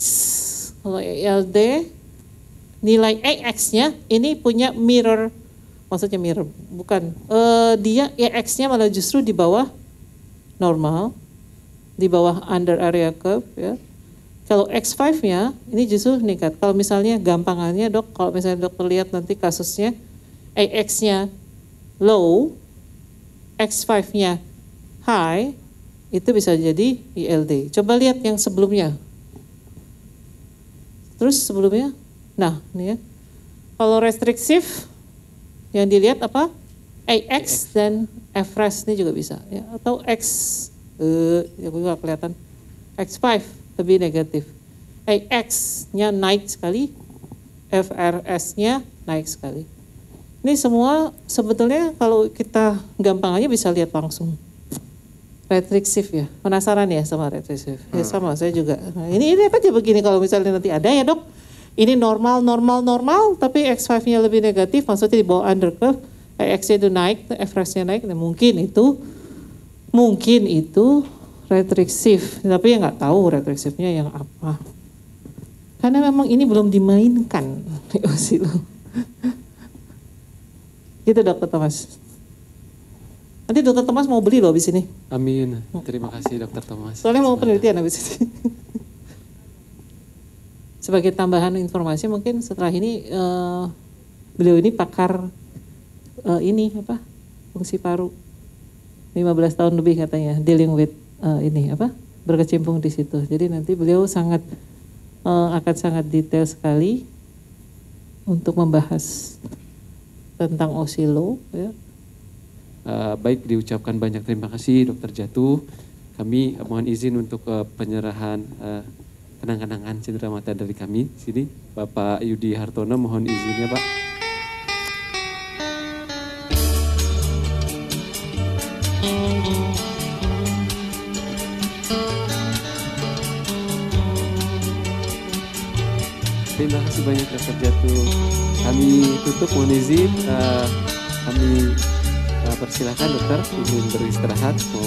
Kalau LD nilai ax nya ini punya mirror maksudnya mirror bukan uh, dia ax nya malah justru di bawah normal di bawah under area curve ya kalau X5-nya ini justru meningkat. Kalau misalnya gampangannya dok, kalau misalnya dok lihat nanti kasusnya AX-nya low, X5-nya high, itu bisa jadi ILD. Coba lihat yang sebelumnya. Terus sebelumnya Nah, ini ya. Kalau restriktif yang dilihat apa? AX, dan FRES ini juga bisa ya atau X eh ya juga kelihatan X5 lebih negatif. AX-nya naik sekali, FRS-nya naik sekali. Ini semua sebetulnya kalau kita gampang aja bisa lihat langsung. Retriksif ya, penasaran ya sama retriksif. Ya hmm. sama, saya juga. Nah, ini ini apa aja begini kalau misalnya nanti ada ya dok, ini normal normal normal tapi X5-nya lebih negatif maksudnya di bawah undercurve eh, X-nya itu naik, average-nya naik nah mungkin itu mungkin itu retriksif tapi ya nggak tahu retriksifnya yang apa karena memang ini belum dimainkan osilo gitu dokter Thomas nanti dokter Thomas mau beli loh abis ini amin terima kasih dokter Thomas soalnya mau penelitian abis ini sebagai tambahan informasi mungkin setelah ini uh, beliau ini pakar uh, ini apa fungsi paru 15 tahun lebih katanya dealing with uh, ini apa berkecimpung di situ jadi nanti beliau sangat uh, akan sangat detail sekali untuk membahas tentang osilo ya uh, baik diucapkan banyak terima kasih dokter jatuh kami mohon izin untuk uh, penyerahan uh, kenang-kenangan cedera mata dari kami. Sini Bapak Yudi Hartono mohon izinnya Pak. Terima kasih banyak Dokter Jatuh. Kami tutup mohon izin. Uh, kami uh, persilahkan dokter ingin beristirahat mau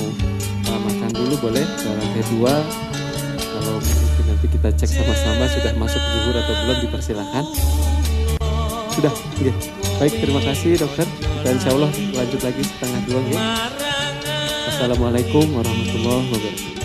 uh, makan dulu boleh dalam kedua. 2 kalau mungkin nanti kita cek sama-sama sudah masuk zuhur atau belum dipersilahkan sudah ya. baik terima kasih dokter dan insya Allah lanjut lagi setengah dua ya Assalamualaikum warahmatullahi wabarakatuh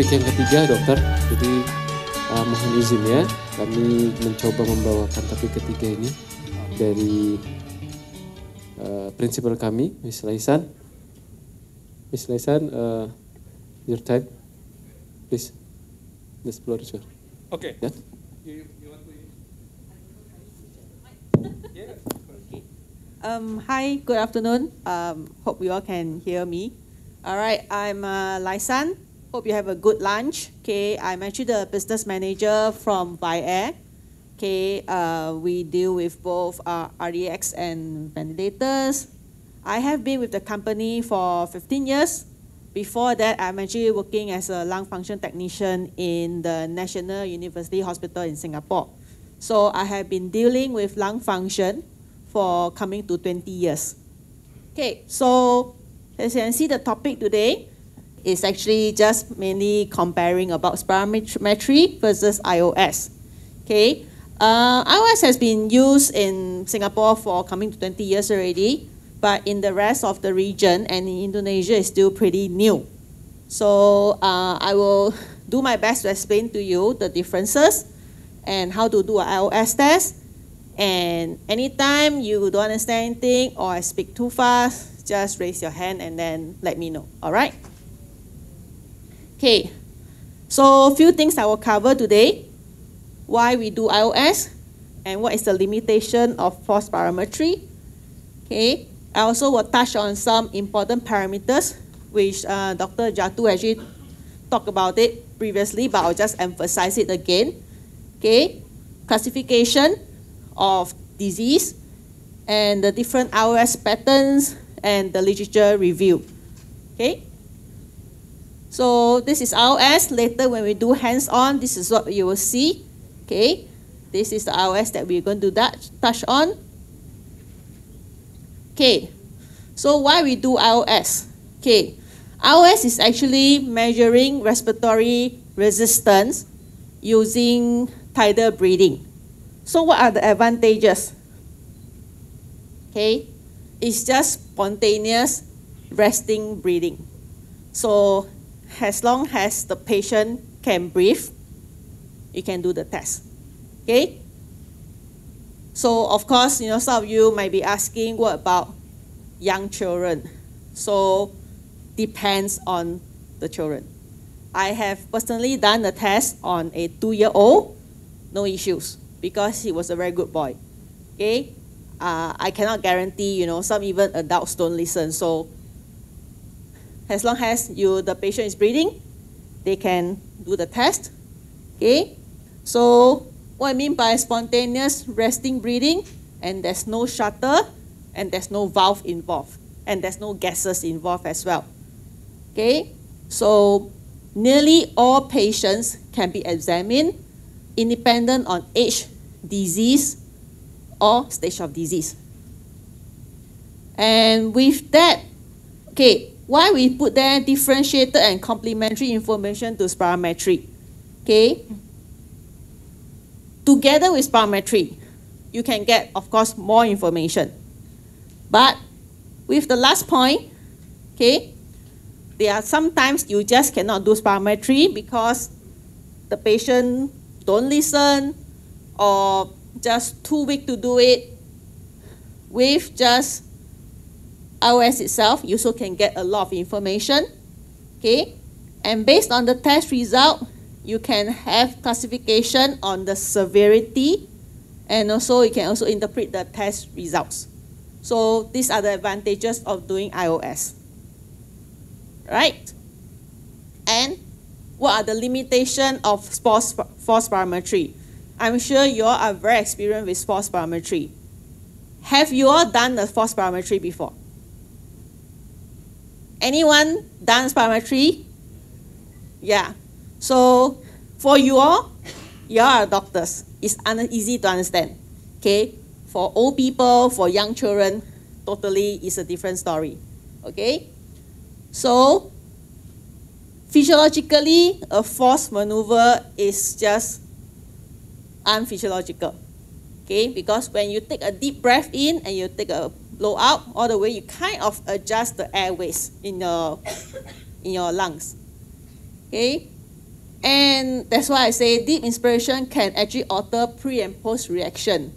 topik yang ketiga dokter jadi uh, mohon izin ya kami mencoba membawakan topik ketiga ini dari uh, prinsipal kami Miss Laisan Miss Laisan uh, your time please the floor is yours okay yeah? yeah. Um, hi, good afternoon. Um, hope you all can hear me. All right, I'm uh, Laisan. Hope you have a good lunch. Okay, I'm actually the business manager from Viair. Okay, uh, we deal with both uh, REX and ventilators. I have been with the company for 15 years. Before that, I'm actually working as a lung function technician in the National University Hospital in Singapore. So I have been dealing with lung function for coming to 20 years. Okay, so as you can see the topic today, is actually just mainly comparing about spirometry versus iOS. Okay, uh, iOS has been used in Singapore for coming to 20 years already, but in the rest of the region and in Indonesia is still pretty new. So uh, I will do my best to explain to you the differences and how to do an iOS test. And anytime you don't understand anything or I speak too fast, just raise your hand and then let me know. All right? Okay, so few things I will cover today. Why we do iOS and what is the limitation of force parametry. Okay, I also will touch on some important parameters which uh, Dr. Jatu actually talked about it previously, but I'll just emphasize it again. Okay, classification of disease and the different iOS patterns and the literature review. Okay, so this is ROS. Later when we do hands-on, this is what you will see. Okay, this is the ROS that we're going to touch on. Okay, so why we do ROS? Okay, ROS is actually measuring respiratory resistance using tidal breathing. So what are the advantages? Okay, it's just spontaneous resting breathing. So as long as the patient can breathe, you can do the test. Okay? So of course, you know, some of you might be asking, what about young children? So depends on the children. I have personally done a test on a two-year-old, no issues, because he was a very good boy. Okay? Uh, I cannot guarantee, you know, some even adults don't listen. So as long as you the patient is breathing, they can do the test. Okay? So what I mean by spontaneous resting breathing, and there's no shutter, and there's no valve involved, and there's no gases involved as well. Okay? So nearly all patients can be examined independent on age, disease, or stage of disease. And with that, okay, why we put there differentiated and complementary information to spirometry? Okay. Together with spirometry, you can get, of course, more information. But with the last point, okay, there are sometimes you just cannot do spirometry because the patient don't listen or just too weak to do it with just iOS itself, you also can get a lot of information. Okay, and based on the test result, you can have classification on the severity, and also you can also interpret the test results. So these are the advantages of doing iOS. Right? And what are the limitation of force parametry? I'm sure you all are very experienced with force parametry. Have you all done the force parametry before? Anyone done tree? Yeah. So for you all, you are doctors. It's easy to understand. Okay? For old people, for young children, totally is a different story. Okay? So physiologically, a force maneuver is just unphysiological. Okay? Because when you take a deep breath in and you take a blow out all the way, you kind of adjust the airways in your in your lungs. Okay? And that's why I say deep inspiration can actually alter pre and post reaction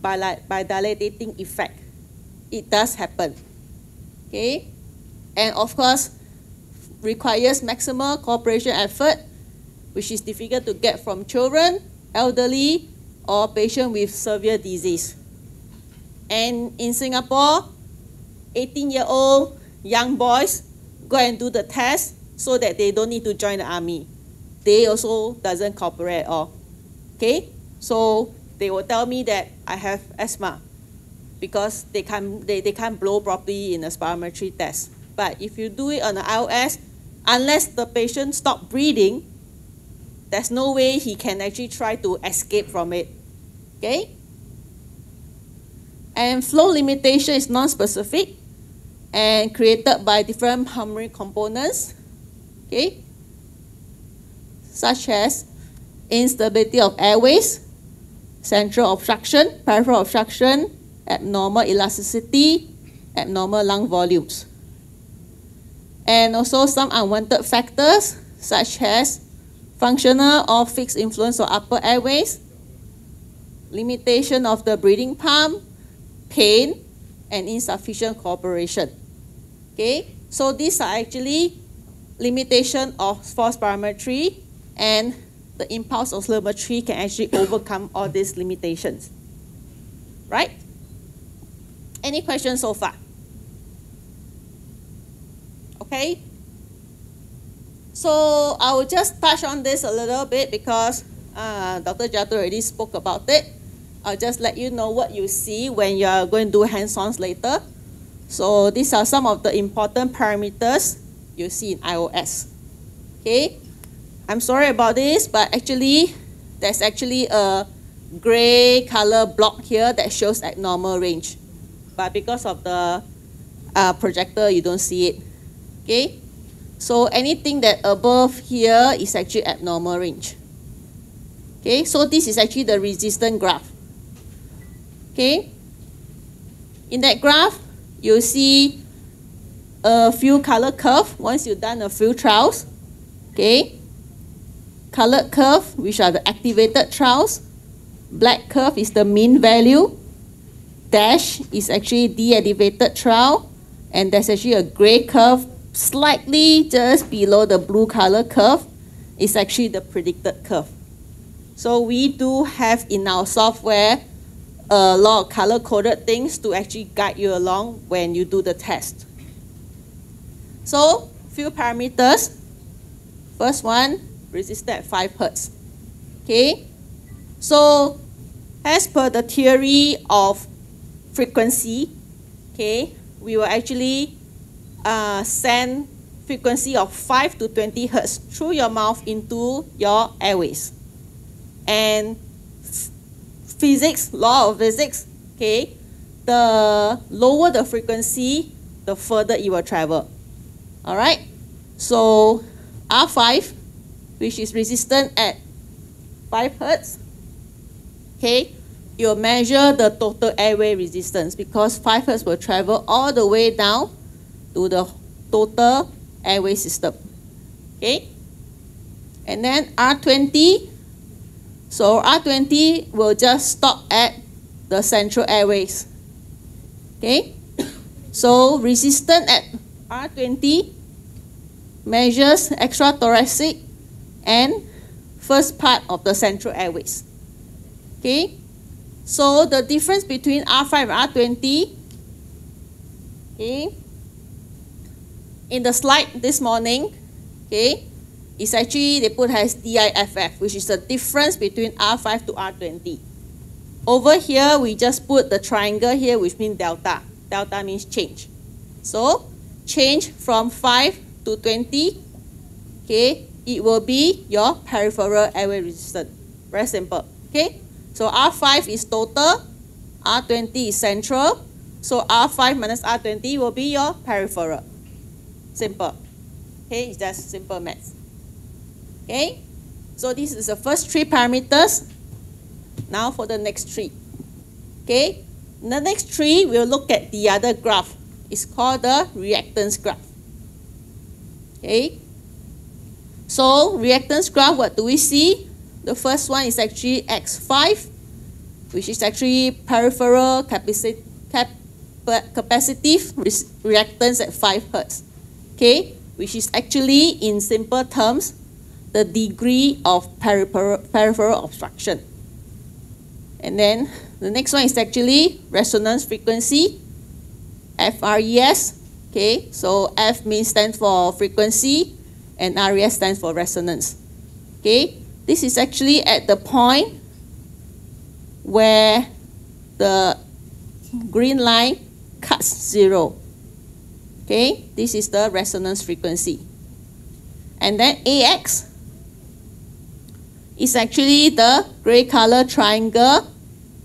by, like, by dilating effect. It does happen. Okay? And of course, requires maximal cooperation effort, which is difficult to get from children, elderly, or patient with severe disease. And in Singapore, 18-year-old young boys go and do the test so that they don't need to join the army. They also doesn't cooperate at all. Okay? So they will tell me that I have asthma because they can't, they, they can't blow properly in a spirometry test. But if you do it on the IOS, unless the patient stop breathing, there's no way he can actually try to escape from it. Okay? And flow limitation is non-specific and created by different pulmonary components, okay, such as instability of airways, central obstruction, peripheral obstruction, abnormal elasticity, abnormal lung volumes. And also some unwanted factors such as functional or fixed influence of upper airways, limitation of the breathing pump, pain, and insufficient cooperation. Okay, so these are actually limitation of force parametry and the impulse oscillometry can actually overcome all these limitations. Right? Any questions so far? Okay. So I will just touch on this a little bit because uh, Dr. Jato already spoke about it. I'll just let you know what you see when you are going to do hands-ons later. So these are some of the important parameters you see in iOS. Okay, I'm sorry about this, but actually there's actually a gray color block here that shows abnormal range. But because of the uh, projector, you don't see it. Okay, so anything that above here is actually abnormal range. Okay, so this is actually the resistance graph. Okay. In that graph, you see a few color curve once you've done a few trials. Okay. Colored curve, which are the activated trials. Black curve is the mean value. Dash is actually deactivated trial. And there's actually a gray curve slightly just below the blue color curve is actually the predicted curve. So we do have in our software a lot of color coded things to actually guide you along when you do the test. So few parameters. First one, resistor at 5 hertz. Okay, so as per the theory of frequency, okay, we will actually uh, send frequency of 5 to 20 hertz through your mouth into your airways. And physics, law of physics, okay, the lower the frequency, the further it will travel. All right. So R5, which is resistant at 5 hertz, okay, you'll measure the total airway resistance because 5 hertz will travel all the way down to the total airway system. Okay. And then R20 so R20 will just stop at the central airways. Okay? So resistance at R20 measures extra thoracic and first part of the central airways. Okay? So the difference between R5 and R20 okay, in the slide this morning, okay, it's actually, they put as DIFF, which is the difference between R5 to R20. Over here, we just put the triangle here, which means delta. Delta means change. So, change from 5 to 20, okay, it will be your peripheral airway resistance. Very simple, okay? So, R5 is total, R20 is central, so R5 minus R20 will be your peripheral. Simple. Okay, it's just simple math. Okay? So this is the first three parameters. Now for the next three. Okay? In the next three, we'll look at the other graph. It's called the reactance graph. Okay? So reactance graph, what do we see? The first one is actually X5, which is actually peripheral capacitive reactance at 5 Hz, okay, which is actually in simple terms the degree of peripheral, obstruction. And then the next one is actually resonance frequency, FRES. Okay, so F means stands for frequency and RES stands for resonance. Okay, this is actually at the point where the green line cuts zero. Okay, this is the resonance frequency. And then AX is actually the gray color triangle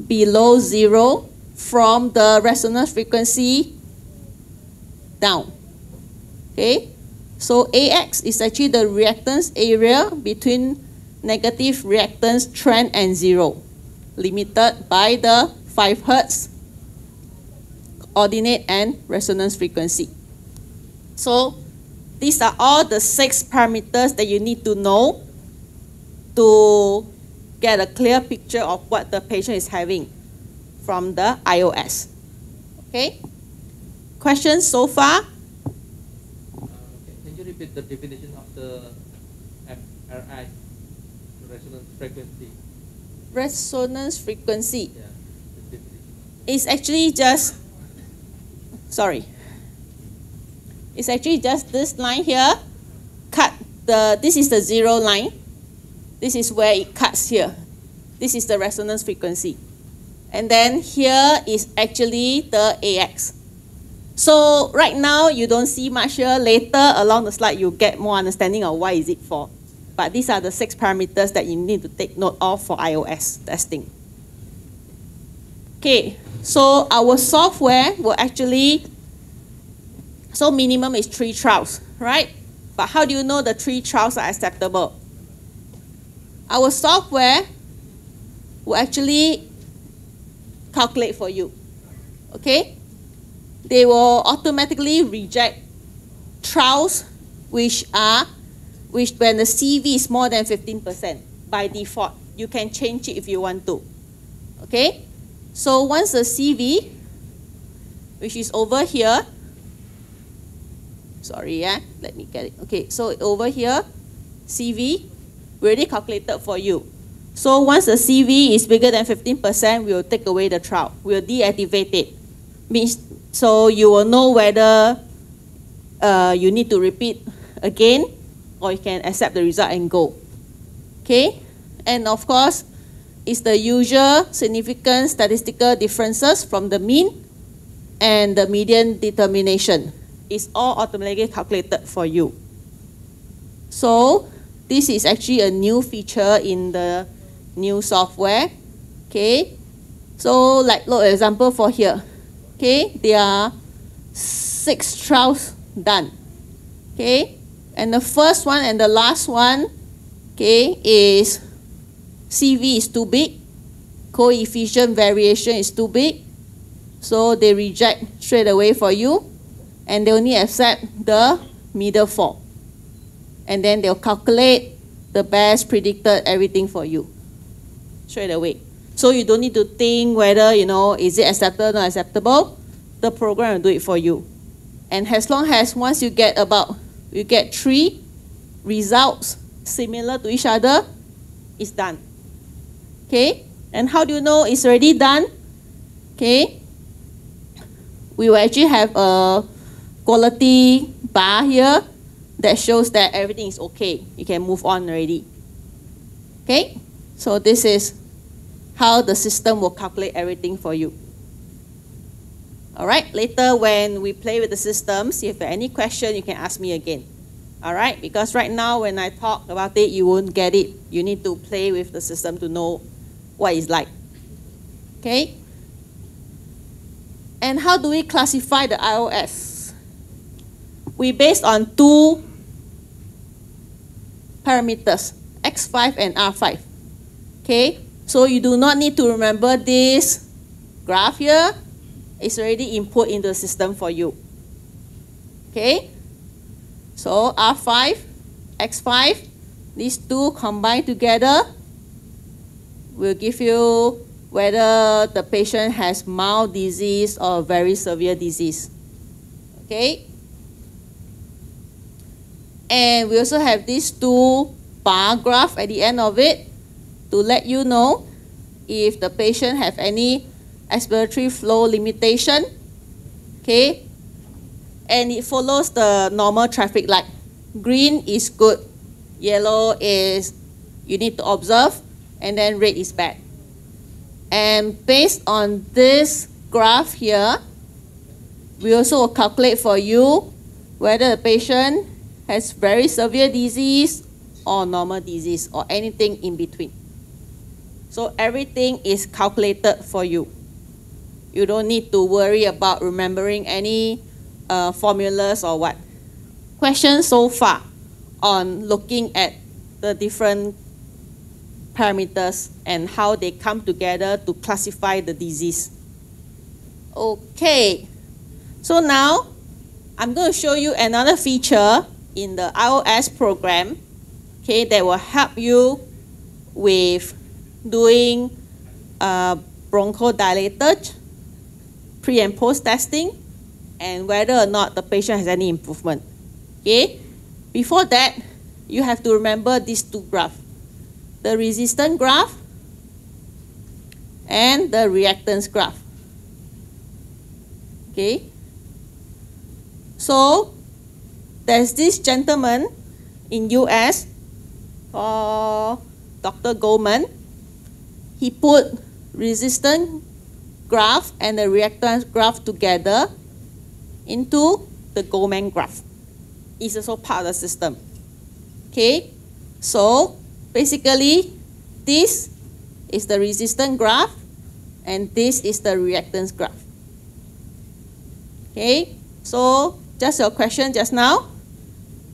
below zero from the resonance frequency down. Okay, so AX is actually the reactance area between negative reactance trend and zero, limited by the 5 Hertz ordinate and resonance frequency. So these are all the six parameters that you need to know to get a clear picture of what the patient is having from the iOS. Okay? Questions so far? Uh, can you repeat the definition of the FRI, resonance frequency? Resonance frequency yeah, is actually just, sorry, it's actually just this line here, cut the, this is the zero line, this is where it cuts here. This is the resonance frequency. And then here is actually the AX. So right now you don't see much here. Later along the slide you get more understanding of why is it for. But these are the six parameters that you need to take note of for iOS testing. Okay, so our software will actually, so minimum is three trials, right? But how do you know the three trials are acceptable? our software will actually calculate for you. Okay? They will automatically reject trials which are which when the CV is more than 15% by default. You can change it if you want to. Okay? So once the CV, which is over here, sorry, yeah, let me get it. Okay, so over here, CV, we already calculated for you. So once the CV is bigger than 15%, we will take away the trout. We will deactivate it. Means, so you will know whether uh, you need to repeat again or you can accept the result and go. Okay? And of course, it's the usual significant statistical differences from the mean and the median determination. It's all automatically calculated for you. So this is actually a new feature in the new software. Okay, so like look example for here. Okay, there are six trials done. Okay, and the first one and the last one, okay, is CV is too big, coefficient variation is too big, so they reject straight away for you, and they only accept the middle form and then they'll calculate the best predicted everything for you straight away. So you don't need to think whether, you know, is it acceptable or not acceptable. The program will do it for you. And as long as once you get about, you get three results similar to each other, it's done. Okay? And how do you know it's already done? Okay? We will actually have a quality bar here that shows that everything is okay. You can move on already. Okay? So this is how the system will calculate everything for you. All right, later when we play with the systems, if you have any question, you can ask me again. All right, because right now when I talk about it, you won't get it. You need to play with the system to know what it's like. Okay? And how do we classify the IOS? we based on two parameters, x5 and r5. Okay, so you do not need to remember this graph here. It's already input in the system for you. Okay, so r5, x5, these two combined together will give you whether the patient has mild disease or very severe disease. Okay. And we also have these two bar graph at the end of it to let you know if the patient have any expiratory flow limitation. Okay. And it follows the normal traffic light. Green is good. Yellow is you need to observe. And then red is bad. And based on this graph here, we also will calculate for you whether the patient has very severe disease or normal disease or anything in between. So everything is calculated for you. You don't need to worry about remembering any uh, formulas or what. Questions so far on looking at the different parameters and how they come together to classify the disease. Okay, so now I'm going to show you another feature in the iOS program, okay, that will help you with doing uh, bronchodilator pre and post testing and whether or not the patient has any improvement. Okay, before that, you have to remember these two graphs, the resistance graph and the reactance graph. Okay, so there's this gentleman in US called Dr. Goldman. He put resistance graph and the reactance graph together into the Goldman graph. It's also part of the system. Okay, so basically this is the resistance graph and this is the reactance graph. Okay, so just your question just now.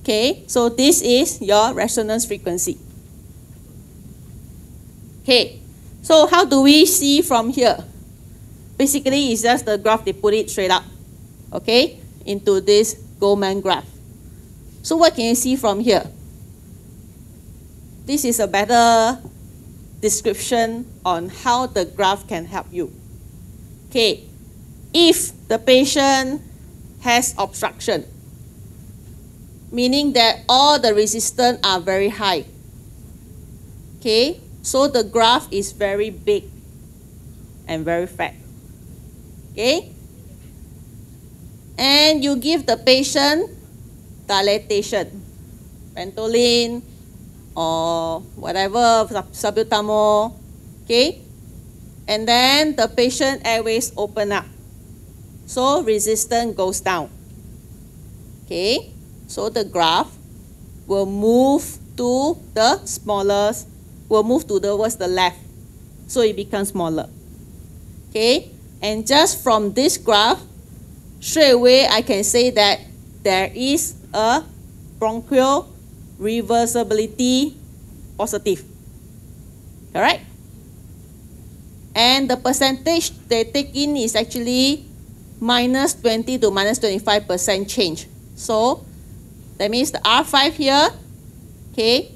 Okay, so this is your resonance frequency. Okay, so how do we see from here? Basically, it's just the graph, they put it straight up, okay, into this Goldman graph. So what can you see from here? This is a better description on how the graph can help you. Okay, if the patient has obstruction, meaning that all the resistance are very high. Okay, so the graph is very big and very fat. Okay, and you give the patient dilatation, pentolin or whatever, salbutamol, okay? And then the patient airways open up. So resistance goes down, okay? So the graph will move to the smallest, will move to the, what's the left. So it becomes smaller. Okay, and just from this graph, straight away I can say that there is a bronchial reversibility positive. Alright? And the percentage they take in is actually minus 20 to minus 25% change. So that means the R5 here, okay,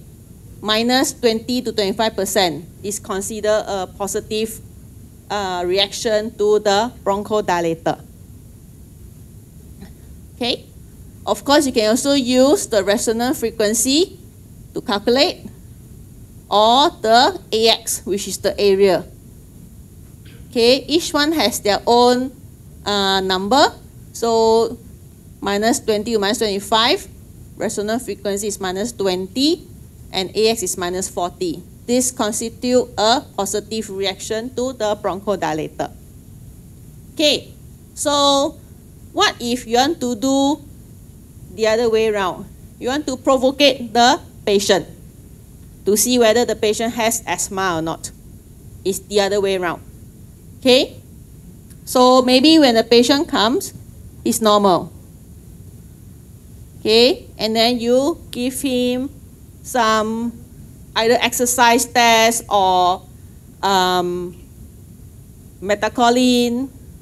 minus 20 to 25% is considered a positive uh, reaction to the bronchodilator. Okay? Of course, you can also use the resonant frequency to calculate or the AX, which is the area. Okay, each one has their own uh, number. So minus 20 to minus 25 resonant frequency is minus 20 and AX is minus 40. This constitutes a positive reaction to the bronchodilator. Okay, so what if you want to do the other way around? You want to provoke the patient to see whether the patient has asthma or not. It's the other way around. Okay? So maybe when the patient comes, it's normal okay and then you give him some either exercise test or um,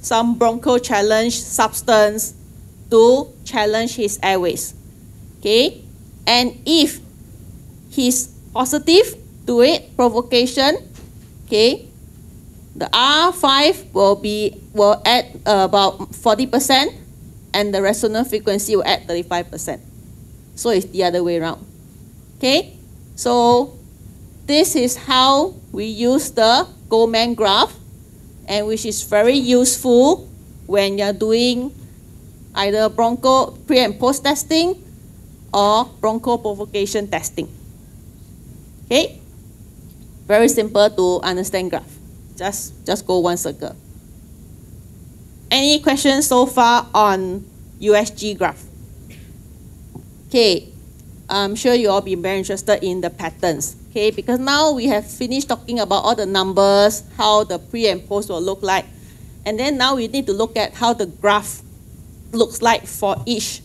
some broncho challenge substance to challenge his airways okay and if he's positive to it provocation okay the R5 will be will add about 40 percent and the resonant frequency will add 35%. So it's the other way around. Okay? So this is how we use the Goldman graph and which is very useful when you're doing either broncho pre and post testing or broncho provocation testing. Okay? Very simple to understand graph. Just, just go one circle. Any questions so far on USG graph? Okay, I'm sure you all be very interested in the patterns. Okay, because now we have finished talking about all the numbers, how the pre and post will look like. And then now we need to look at how the graph looks like for each,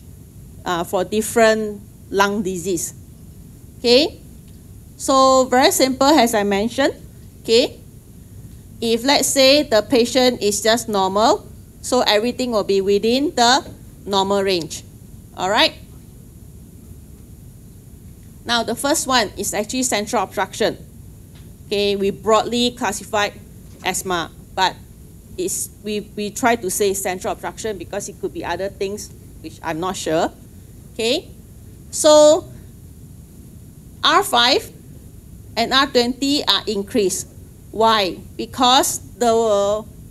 uh, for different lung disease. Okay, so very simple as I mentioned. Okay, if let's say the patient is just normal, so everything will be within the normal range. All right. Now the first one is actually central obstruction. Okay, we broadly classified asthma, but it's, we, we try to say central obstruction because it could be other things which I'm not sure. Okay, so R5 and R20 are increased. Why? Because the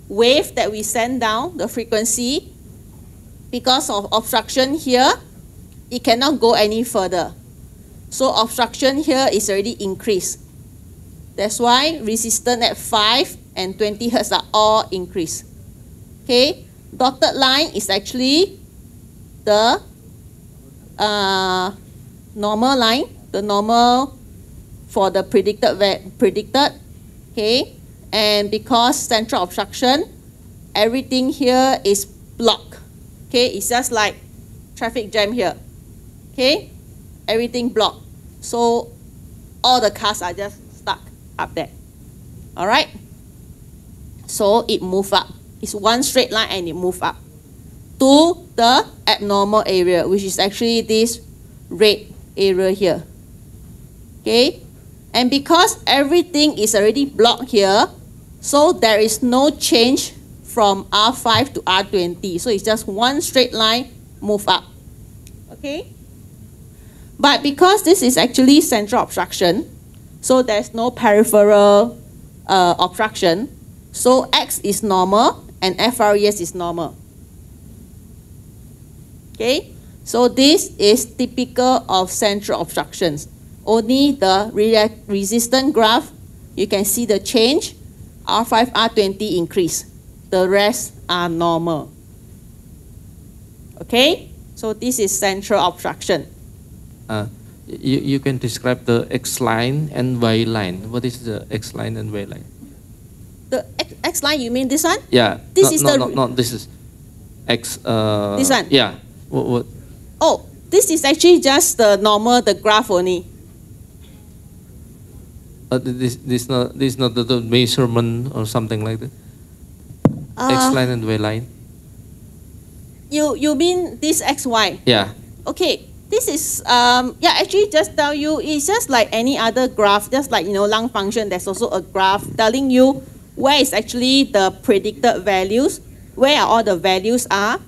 wave that we send down, the frequency, because of obstruction here, it cannot go any further. So obstruction here is already increased. That's why resistance at 5 and 20 hertz are all increased. Okay, dotted line is actually the uh, normal line, the normal for the predicted predicted. Okay, and because central obstruction, everything here is blocked. Okay, it's just like traffic jam here. Okay, everything blocked. So all the cars are just stuck up there. All right. So it move up. It's one straight line and it move up to the abnormal area, which is actually this red area here. Okay. And because everything is already blocked here, so there is no change from R5 to R20. So it's just one straight line move up. Okay? But because this is actually central obstruction, so there's no peripheral uh, obstruction. So X is normal and FRES is normal. Okay? So this is typical of central obstructions. Only the resistant graph, you can see the change R5, R20 increase. The rest are normal. Okay? So this is central obstruction. Uh, you, you can describe the X line and Y line. What is the X line and Y line? The X, X line, you mean this one? Yeah. This is the... Not, not, this is X... Uh, this one? Yeah. What, what? Oh, this is actually just the normal, the graph only uh, this this not this not the, the measurement or something like that. Uh, X line and Y line. You you mean this X Y? Yeah. Okay. This is um yeah actually just tell you it's just like any other graph just like you know lung function there's also a graph telling you where is actually the predicted values where are all the values are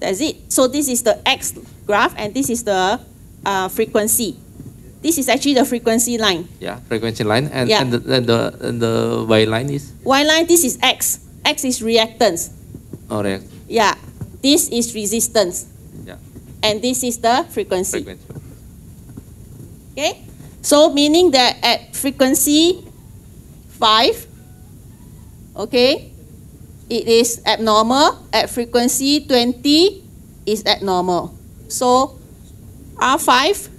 that's it so this is the X graph and this is the uh, frequency this is actually the frequency line. Yeah, frequency line. And, yeah. and, the, and, the, and the Y line is? Y line, this is X. X is reactance. Oh, react. Yeah. This is resistance. Yeah. And this is the frequency. frequency. Okay? So meaning that at frequency 5, okay, it is abnormal. At frequency 20 is abnormal. So R5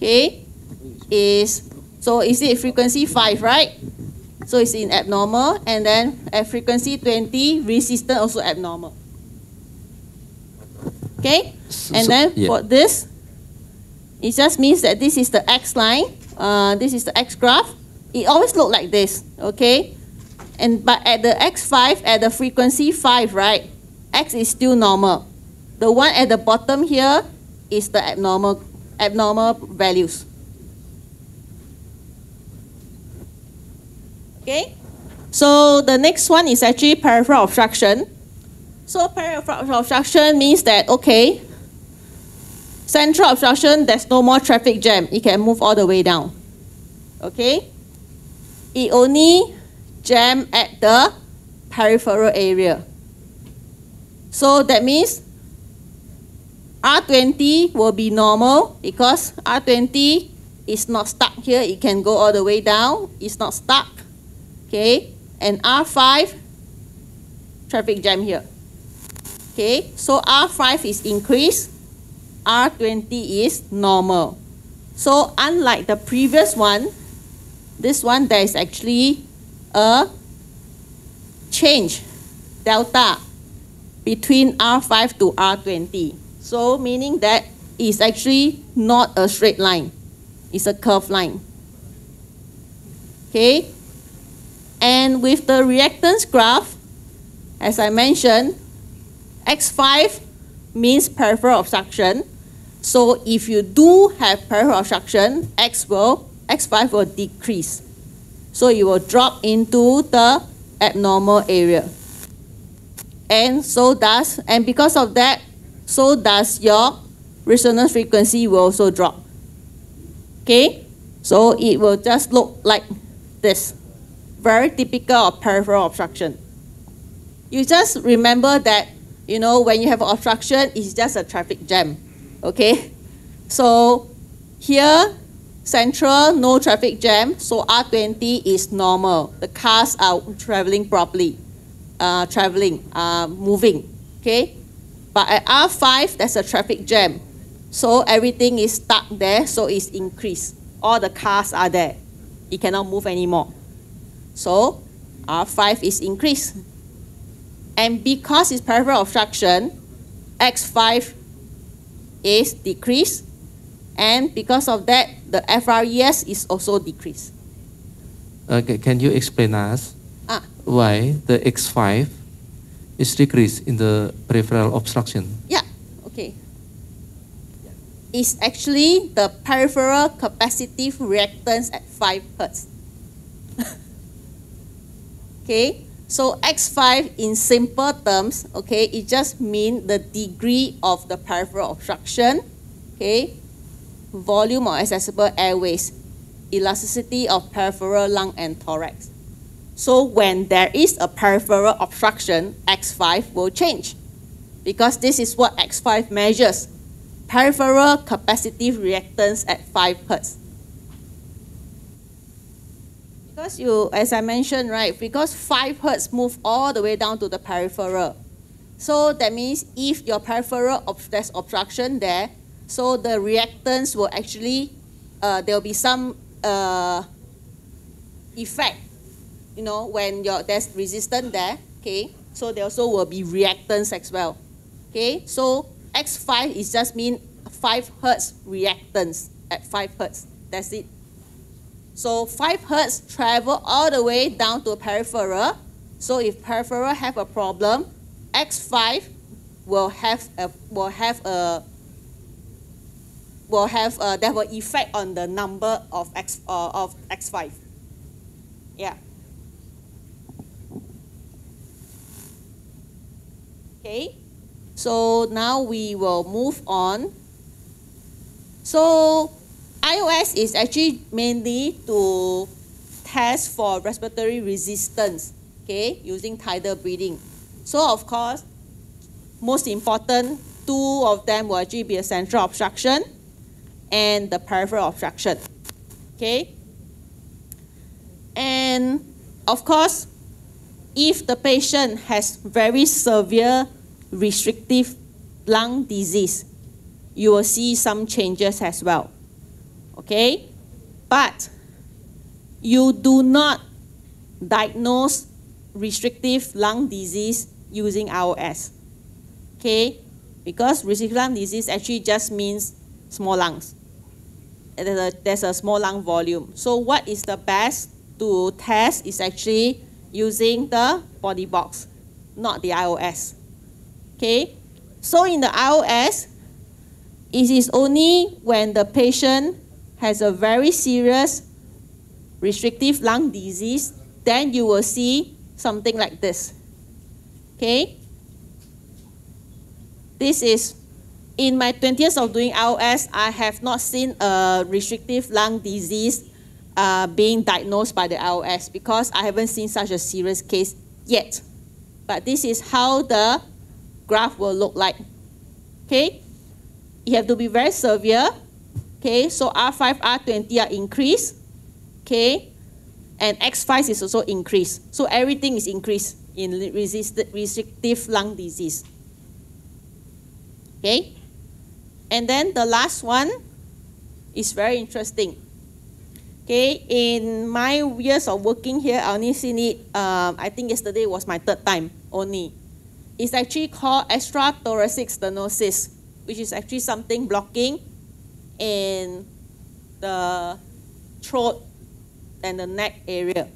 okay, is, so is it frequency 5, right? So it's in abnormal, and then at frequency 20, resistance also abnormal. Okay? So, and then yeah. for this, it just means that this is the X line, uh, this is the X graph. It always look like this, okay? And but at the X5, at the frequency 5, right, X is still normal. The one at the bottom here is the abnormal abnormal values. Okay, so the next one is actually peripheral obstruction. So peripheral obstruction means that, okay, central obstruction, there's no more traffic jam. It can move all the way down. Okay? It only jam at the peripheral area. So that means R20 will be normal because R20 is not stuck here. It can go all the way down. It's not stuck. Okay. And R5, traffic jam here. Okay. So R5 is increased. R20 is normal. So unlike the previous one, this one there is actually a change delta between R5 to R20. So meaning that it's actually not a straight line. It's a curved line. Okay? And with the reactance graph, as I mentioned, X5 means peripheral obstruction. So if you do have peripheral obstruction, X will, X5 will decrease. So it will drop into the abnormal area. And so does, and because of that, so does your resonance frequency will also drop. Okay, so it will just look like this. Very typical of peripheral obstruction. You just remember that, you know, when you have obstruction, it's just a traffic jam. Okay, so here, central, no traffic jam, so R20 is normal. The cars are traveling properly, uh, traveling, uh, moving. Okay, but at R5, there's a traffic jam. So everything is stuck there, so it's increased. All the cars are there. It cannot move anymore. So R5 is increased. And because it's peripheral obstruction, X5 is decreased. And because of that, the FRES is also decreased. Okay, can you explain us ah. why the X5 is decreased in the peripheral obstruction. Yeah, okay. It's actually the peripheral capacitive reactance at 5 hertz. okay, so X5 in simple terms, okay, it just means the degree of the peripheral obstruction, okay, volume of accessible airways, elasticity of peripheral lung and thorax. So when there is a peripheral obstruction, X5 will change because this is what X5 measures, peripheral capacitive reactance at 5 Hz. Because you, as I mentioned, right, because 5 Hz move all the way down to the peripheral. So that means if your peripheral, there's obstruction there, so the reactance will actually, uh, there will be some uh, effect you know, when your, there's resistance there, okay, so there also will be reactants as well. Okay, so X5 is just mean 5 hertz reactants at 5 hertz. That's it. So 5 hertz travel all the way down to peripheral. So if peripheral have a problem, X5 will have a will have a will have a that will effect on the number of X uh, of X5. Yeah. Okay, so now we will move on. So iOS is actually mainly to test for respiratory resistance, okay, using tidal breathing. So of course, most important, two of them will actually be a central obstruction and the peripheral obstruction, okay? And of course, if the patient has very severe restrictive lung disease, you will see some changes as well. Okay? But you do not diagnose restrictive lung disease using ROS. Okay? Because restrictive lung disease actually just means small lungs. There's a, there's a small lung volume. So what is the best to test is actually using the body box, not the IOS. Okay, so in the iOS, it is only when the patient has a very serious restrictive lung disease, then you will see something like this. Okay, this is in my 20 years of doing iOS, I have not seen a restrictive lung disease uh, being diagnosed by the iOS because I haven't seen such a serious case yet. But this is how the graph will look like. Okay, you have to be very severe. Okay, so R5, R20 are increased. Okay, and X5 is also increased. So everything is increased in restrictive lung disease. Okay, and then the last one is very interesting. Okay, in my years of working here, I only seen it, um, I think yesterday was my third time only is actually called extrathoracic stenosis, which is actually something blocking in the throat and the neck area.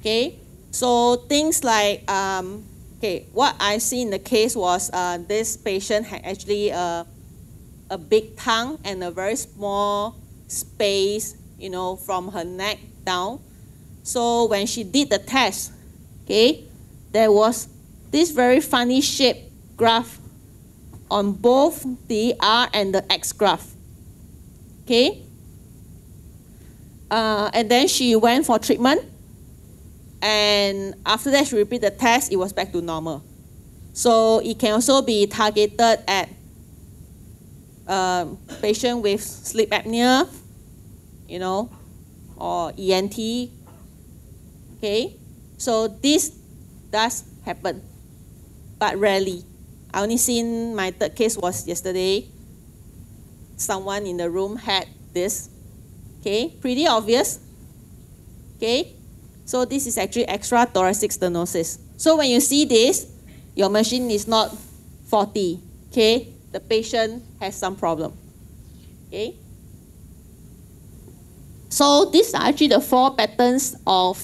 Okay, so things like um, okay, what I see in the case was uh, this patient had actually a, a big tongue and a very small space, you know, from her neck down. So when she did the test, okay, there was this very funny shape graph on both the R and the X graph. Okay? Uh, and then she went for treatment. And after that, she repeated the test, it was back to normal. So it can also be targeted at uh, patient with sleep apnea, you know, or ENT. Okay? So this does happen but rarely. I only seen my third case was yesterday. Someone in the room had this. Okay, pretty obvious. Okay, so this is actually extra thoracic stenosis. So when you see this, your machine is not 40. Okay, the patient has some problem. Okay. So these are actually the four patterns of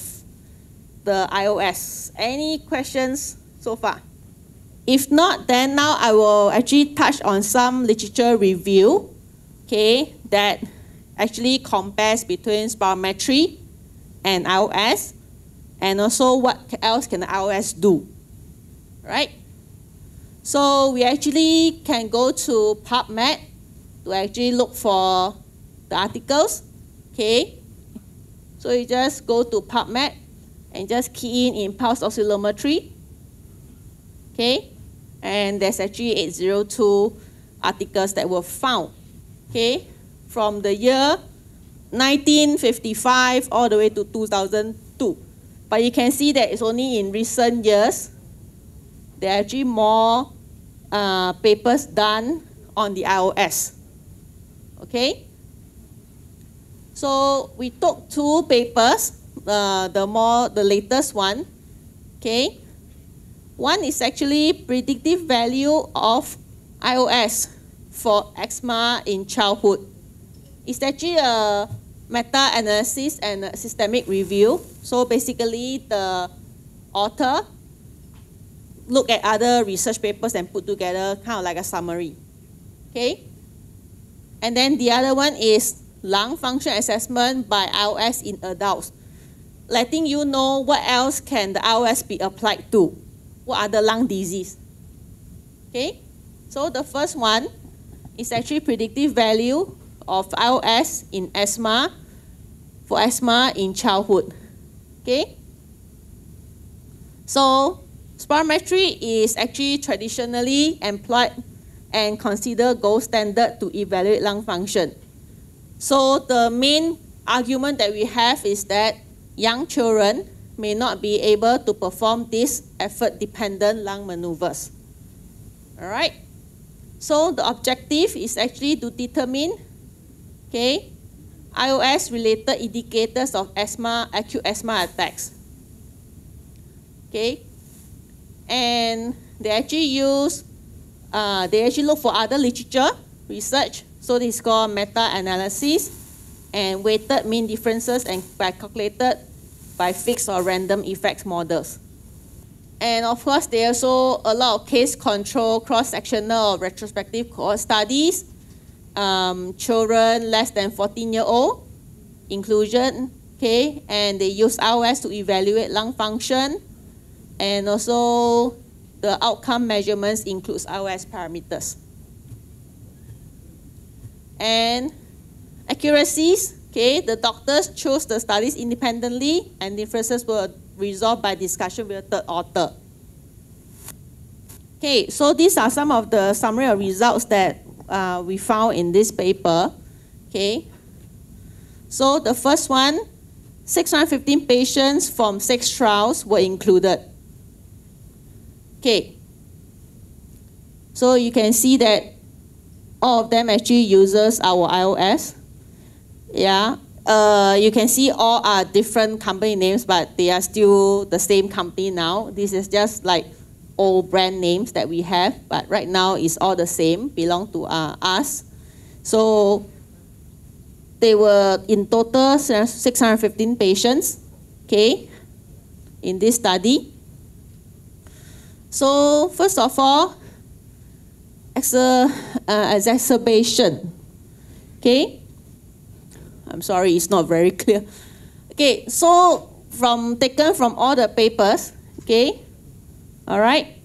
the iOS. Any questions so far? If not, then now I will actually touch on some literature review, okay, that actually compares between spirometry and iOS, and also what else can iOS do, right? So we actually can go to PubMed to actually look for the articles, okay? So you just go to PubMed and just key in pulse oscillometry, okay? and there's actually 802 articles that were found, okay, from the year 1955 all the way to 2002. But you can see that it's only in recent years there are actually more uh, papers done on the iOS. Okay? So we took two papers, uh, the more the latest one, okay? One is actually predictive value of iOS for eczema in childhood. It's actually a meta-analysis and a systemic review. So basically, the author look at other research papers and put together kind of like a summary. Okay? And then the other one is lung function assessment by iOS in adults, letting you know what else can the iOS be applied to what are the lung disease. Okay, so the first one is actually predictive value of IOS in asthma for asthma in childhood. Okay, so spirometry is actually traditionally employed and considered gold standard to evaluate lung function. So the main argument that we have is that young children may not be able to perform these effort-dependent lung maneuvers. All right. So the objective is actually to determine, okay, IOS-related indicators of asthma, acute asthma attacks. Okay. And they actually use, uh, they actually look for other literature research. So this is called meta-analysis and weighted mean differences and by calculated by fixed or random effects models. And of course, there are also a lot of case control, cross-sectional, retrospective cohort studies, um, children less than 14-year-old, inclusion, okay, and they use ROS to evaluate lung function, and also the outcome measurements includes ROS parameters. And accuracies, Okay, the doctors chose the studies independently and differences were resolved by discussion with a third author. Okay, so these are some of the summary of results that uh, we found in this paper. Okay, so the first one, 615 patients from six trials were included. Okay, so you can see that all of them actually uses our iOS. Yeah. Uh, you can see all are different company names, but they are still the same company now. This is just like old brand names that we have, but right now it's all the same, belong to uh, us. So they were in total 615 patients, okay, in this study. So first of all, uh, exacerbation, okay. I'm sorry, it's not very clear. Okay, so from taken from all the papers, okay, all right.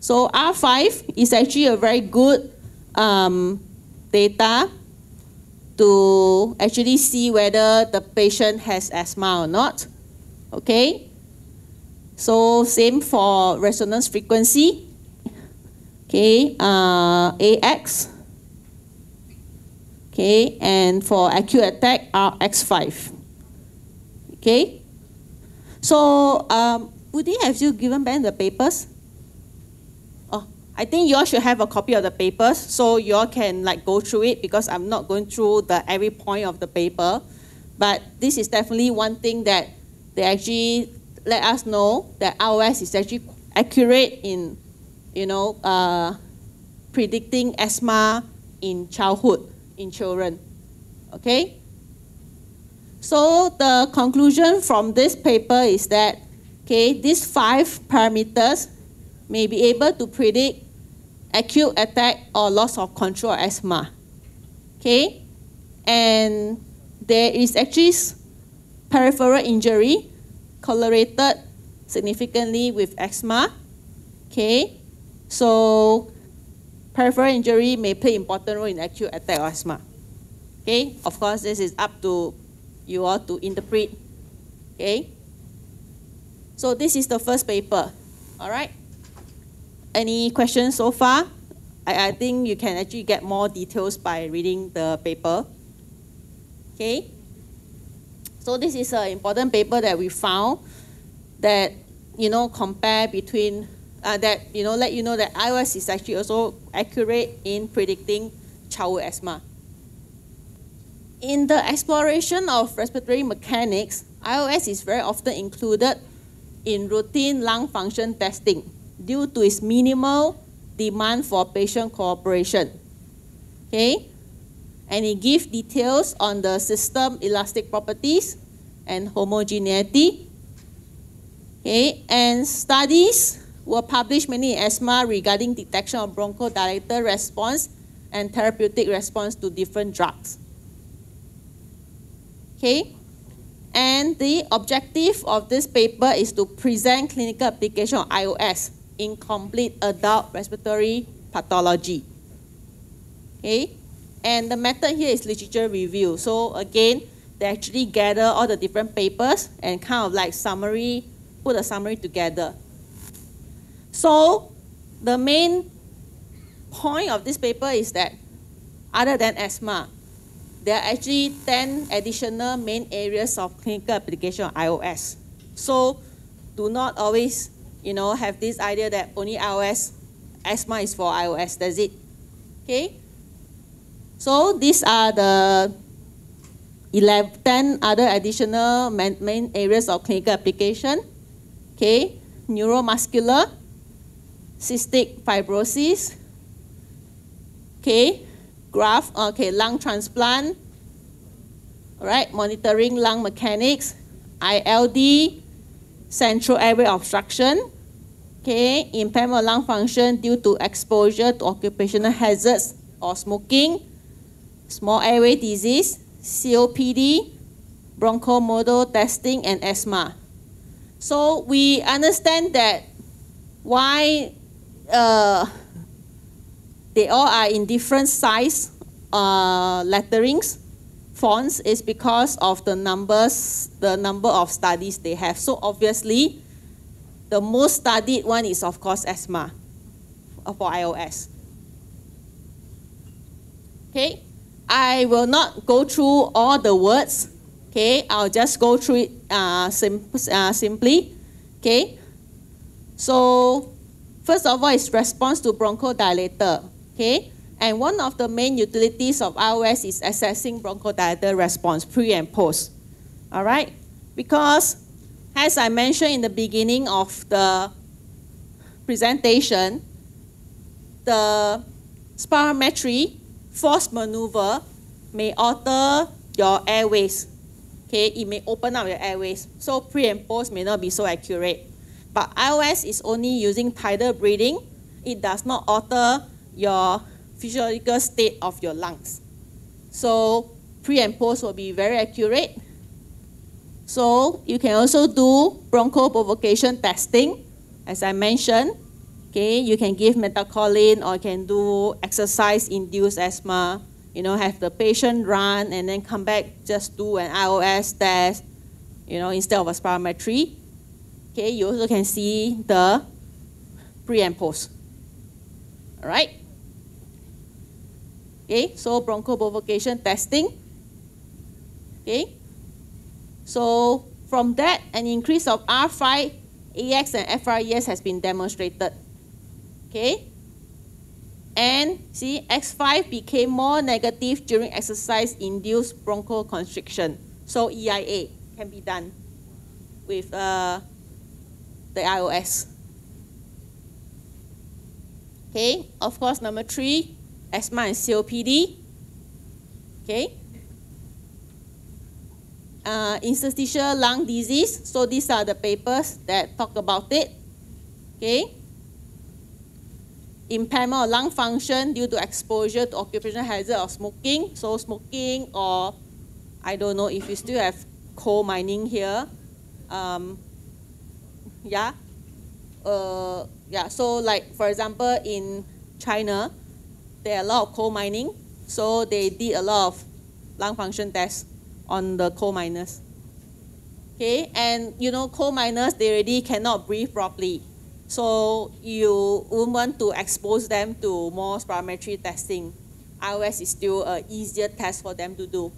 So R5 is actually a very good um, data to actually see whether the patient has asthma or not. Okay, so same for resonance frequency. Okay, uh, AX. Okay, and for acute attack, RX5. Okay, so um, would they have you given back the papers? Oh, I think you all should have a copy of the papers so you all can like go through it because I'm not going through the every point of the paper. But this is definitely one thing that they actually let us know that ROS is actually accurate in, you know, uh, predicting asthma in childhood in children. Okay? So the conclusion from this paper is that okay, these five parameters may be able to predict acute attack or loss of control asthma. Okay? And there is actually peripheral injury correlated significantly with asthma. Okay? So Peripheral injury may play important role in acute attack of asthma. Okay, of course, this is up to you all to interpret. Okay, so this is the first paper. All right, any questions so far? I, I think you can actually get more details by reading the paper. Okay, so this is an important paper that we found that you know compare between uh, that you know let you know that iOS is actually also accurate in predicting childhood asthma. In the exploration of respiratory mechanics, iOS is very often included in routine lung function testing due to its minimal demand for patient cooperation. Okay? And it gives details on the system elastic properties and homogeneity. Okay? And studies will publish many ESMA regarding detection of bronchodilator response and therapeutic response to different drugs. Okay? And the objective of this paper is to present clinical application of iOS in complete adult respiratory pathology. Okay? And the method here is literature review. So again, they actually gather all the different papers and kind of like summary, put a summary together. So the main point of this paper is that other than asthma, there are actually 10 additional main areas of clinical application of iOS. So do not always, you know, have this idea that only iOS, asthma is for iOS, does it. Okay? So these are the 11, 10 other additional main areas of clinical application. Okay? Neuromuscular, cystic fibrosis, okay, graft, okay, lung transplant, all right, monitoring lung mechanics, ILD, central airway obstruction, okay, impairment of lung function due to exposure to occupational hazards or smoking, small airway disease, COPD, bronchomodal testing, and asthma. So we understand that why uh, they all are in different size uh, letterings, fonts, is because of the numbers, the number of studies they have. So obviously, the most studied one is of course ESMA uh, for iOS. Okay, I will not go through all the words. Okay, I'll just go through it uh, sim uh, simply. Okay, so First of all, it's response to bronchodilator, okay? And one of the main utilities of I.O.S. is assessing bronchodilator response pre and post, all right? Because as I mentioned in the beginning of the presentation, the spirometry force maneuver may alter your airways. Okay, it may open up your airways. So pre and post may not be so accurate. But iOS is only using tidal breathing. It does not alter your physiological state of your lungs. So pre and post will be very accurate. So you can also do bronchoprovocation testing, as I mentioned. Okay, you can give methacholine or can do exercise-induced asthma. You know, have the patient run and then come back, just do an IOS test, you know, instead of a spirometry. Okay, you also can see the pre and post. All right? Okay, so bronchoprovocation testing. Okay, so from that, an increase of R5, AX, and FRES has been demonstrated. Okay, and see, X5 became more negative during exercise-induced bronchoconstriction. So EIA can be done with uh, the iOS. Okay, of course, number three, asthma and COPD. Okay. Uh, interstitial lung disease. So these are the papers that talk about it. Okay. Impairment of lung function due to exposure to occupational hazard of smoking. So smoking or I don't know if you still have coal mining here. Um, yeah uh, yeah so like for example in china there are a lot of coal mining so they did a lot of lung function tests on the coal miners okay and you know coal miners they already cannot breathe properly so you wouldn't want to expose them to more spirometry testing iOS is still an easier test for them to do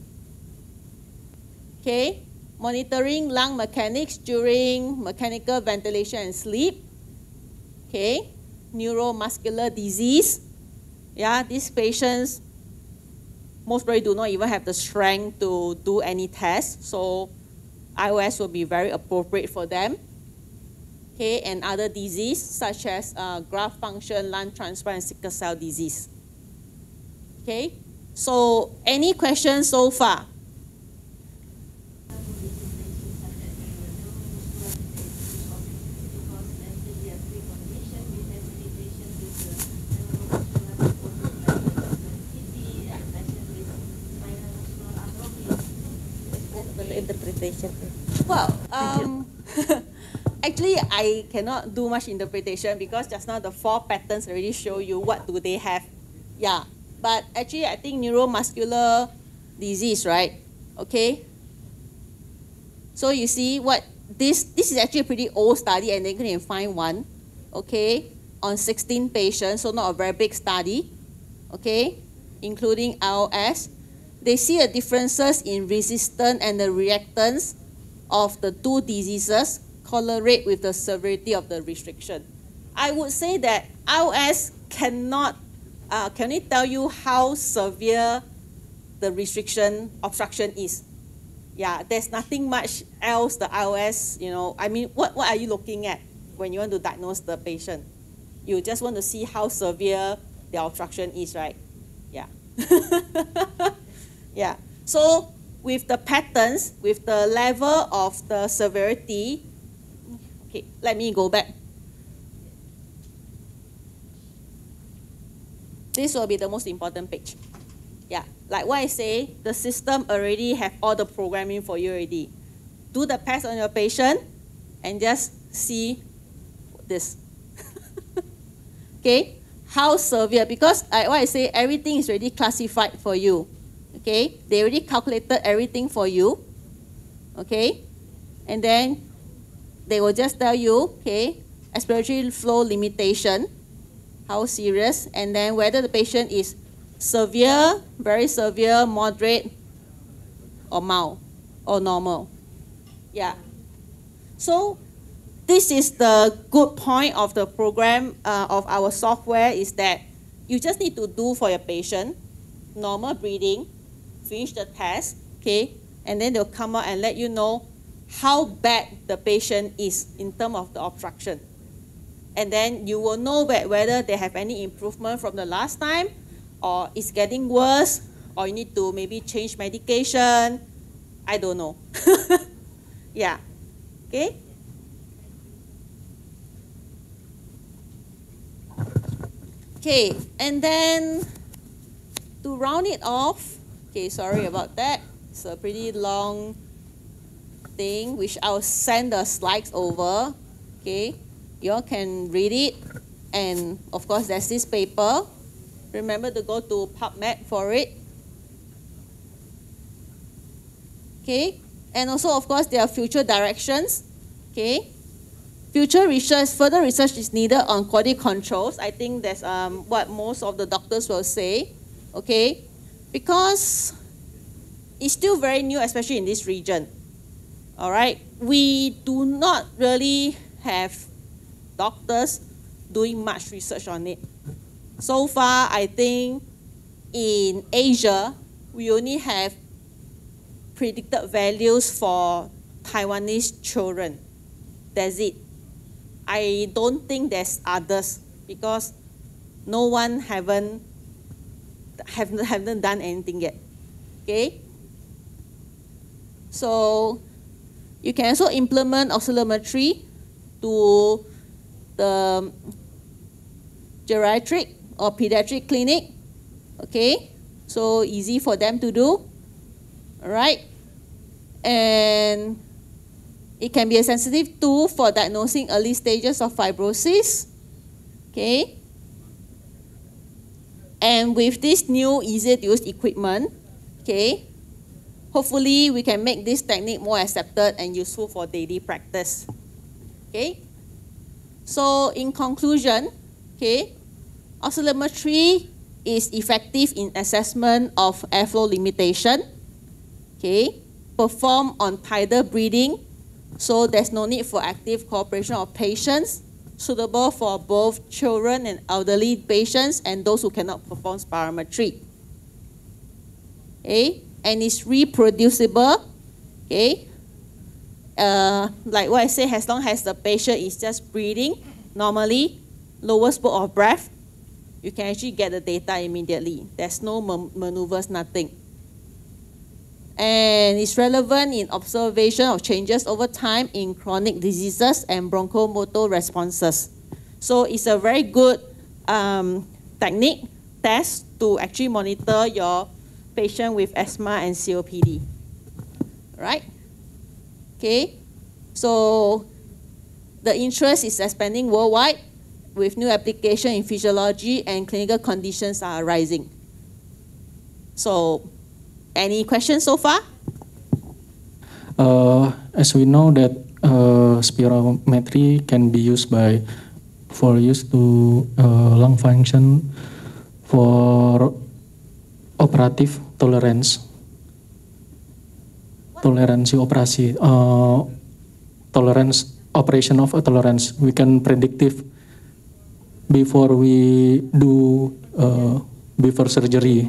okay monitoring lung mechanics during mechanical ventilation and sleep. Okay, neuromuscular disease. Yeah, these patients most probably do not even have the strength to do any tests, so iOS will be very appropriate for them. Okay, and other disease such as uh, graft function, lung transplant, and sickle cell disease. Okay, so any questions so far? interpretation? Well, um, actually, I cannot do much interpretation because just now the four patterns already show you what do they have. Yeah, but actually, I think neuromuscular disease, right? Okay. So you see what this this is actually a pretty old study, and they couldn't find one. Okay, on 16 patients, so not a very big study. Okay, including RS they see a differences in resistance and the reactance of the two diseases correlate with the severity of the restriction. I would say that IOS cannot, uh, can it tell you how severe the restriction obstruction is? Yeah, there's nothing much else the IOS, you know, I mean, what, what are you looking at when you want to diagnose the patient? You just want to see how severe the obstruction is, right? Yeah. Yeah. So with the patterns, with the level of the severity, okay, let me go back. This will be the most important page. Yeah, like what I say, the system already have all the programming for you already. Do the test on your patient and just see this. okay, how severe, because like what I say, everything is already classified for you okay? They already calculated everything for you, okay? And then they will just tell you, okay, expiratory flow limitation, how serious, and then whether the patient is severe, very severe, moderate, or mild, or normal. Yeah. So this is the good point of the program uh, of our software is that you just need to do for your patient normal breathing, finish the test, okay, and then they'll come out and let you know how bad the patient is in terms of the obstruction. And then you will know whether they have any improvement from the last time or it's getting worse or you need to maybe change medication. I don't know. yeah. Okay. Okay, and then to round it off, Okay, sorry about that. It's a pretty long thing, which I'll send the slides over. Okay, you all can read it. And of course, there's this paper. Remember to go to PubMed for it. Okay, and also, of course, there are future directions. Okay, future research, further research is needed on quality controls. I think that's um, what most of the doctors will say. Okay, because it's still very new, especially in this region. All right, we do not really have doctors doing much research on it. So far, I think in Asia, we only have predicted values for Taiwanese children. That's it. I don't think there's others because no one haven't haven't, haven't done anything yet. Okay? So you can also implement oscillometry to the geriatric or pediatric clinic. Okay? So easy for them to do. Alright? And it can be a sensitive tool for diagnosing early stages of fibrosis. Okay? And with this new easy to use equipment, okay, hopefully we can make this technique more accepted and useful for daily practice. Okay? So in conclusion, okay, oscillometry is effective in assessment of airflow limitation, okay, perform on tidal breathing, so there's no need for active cooperation of patients, suitable for both children and elderly patients and those who cannot perform spirometry. Okay, and it's reproducible. Okay, uh, like what I say, as long as the patient is just breathing normally, lower spurt of breath, you can actually get the data immediately. There's no man maneuvers, nothing and is relevant in observation of changes over time in chronic diseases and bronchomotor responses. So it's a very good um, technique test to actually monitor your patient with asthma and COPD. Right? Okay. So the interest is expanding worldwide with new application in physiology and clinical conditions are arising. So Any questions so far? Uh, as we know that uh, spirometry can be used by for use to uh, lung function for operative tolerance toleransi operasi uh, tolerance operation of a tolerance we can predictive before we do uh, before surgery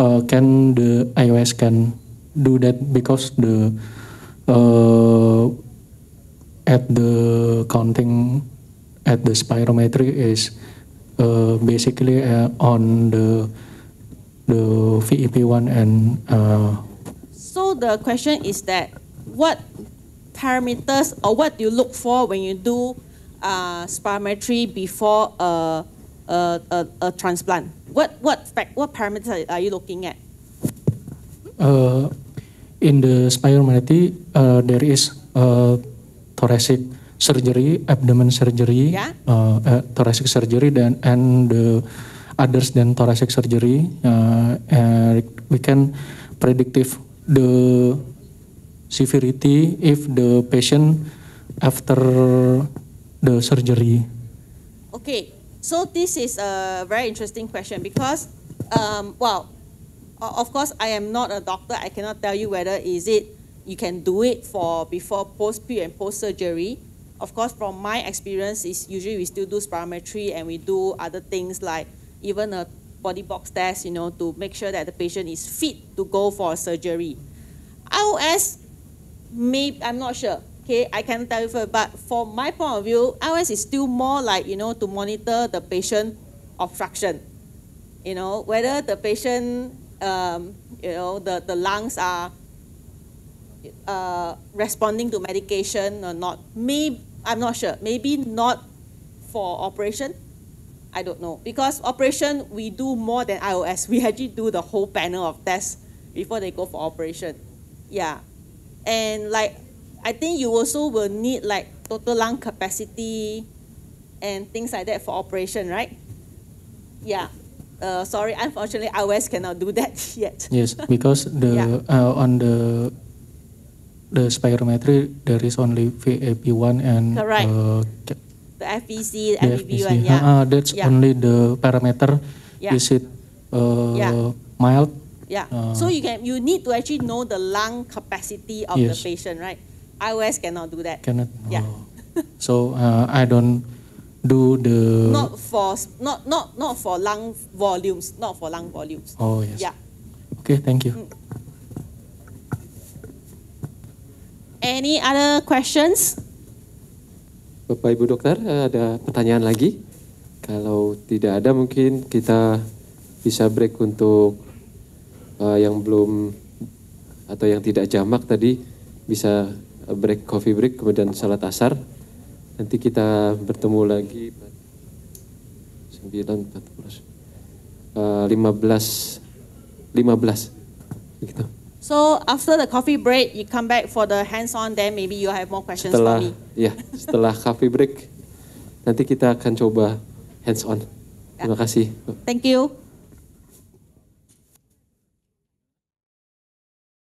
uh, can the iOS can do that because the uh, at the counting at the spirometry is uh, basically uh, on the the VEP1 and uh, so the question is that what parameters or what do you look for when you do uh, spirometry before a, uh, a, a, a transplant? What what fact, what parameters are you looking at? Uh, in the spinal malady, uh, there is uh, thoracic surgery, abdomen surgery, yeah. uh, uh, thoracic surgery, dan and the others than thoracic surgery, uh, uh, we can predictive the severity if the patient after the surgery. Okay, So this is a very interesting question because, um, well, of course, I am not a doctor. I cannot tell you whether is it you can do it for before post pre and post surgery. Of course, from my experience, is usually we still do spirometry and we do other things like even a body box test, you know, to make sure that the patient is fit to go for surgery. IOS, maybe I'm not sure okay, I can tell you, But from my point of view, iOS is still more like, you know, to monitor the patient obstruction. You know, whether the patient, um, you know, the, the lungs are uh, responding to medication or not. Maybe, I'm not sure. Maybe not for operation. I don't know. Because operation, we do more than iOS. We actually do the whole panel of tests before they go for operation. Yeah. And like I think you also will need like total lung capacity and things like that for operation, right? Yeah. Uh, sorry, unfortunately, iOS cannot do that yet. yes, because the yeah. uh, on the the spirometry there is only VAP1 and Correct. Uh, the FVC, the FVC. Yeah. Uh, uh, that's yeah. only the parameter. Yeah. Is it uh, yeah. mild? Yeah. Uh, so you can you need to actually know the lung capacity of yes. the patient, right? iOS cannot do that. Cannot. Yeah. Oh. so uh, I don't do the. Not for not not not for lung volumes. Not for lung volumes. Oh yes. Yeah. Okay. Thank you. Mm. Any other questions? Bapak Ibu Dokter, eh, ada pertanyaan lagi? Kalau tidak ada, mungkin kita bisa break untuk uh, yang belum atau yang tidak jamak tadi bisa break coffee break kemudian salat asar nanti kita bertemu lagi 9 14 uh, 15 15 gitu. So after the coffee break you come back for the hands on then maybe you have more questions setelah, for me. Ya, setelah coffee break nanti kita akan coba hands on. Terima ya. kasih. Thank you.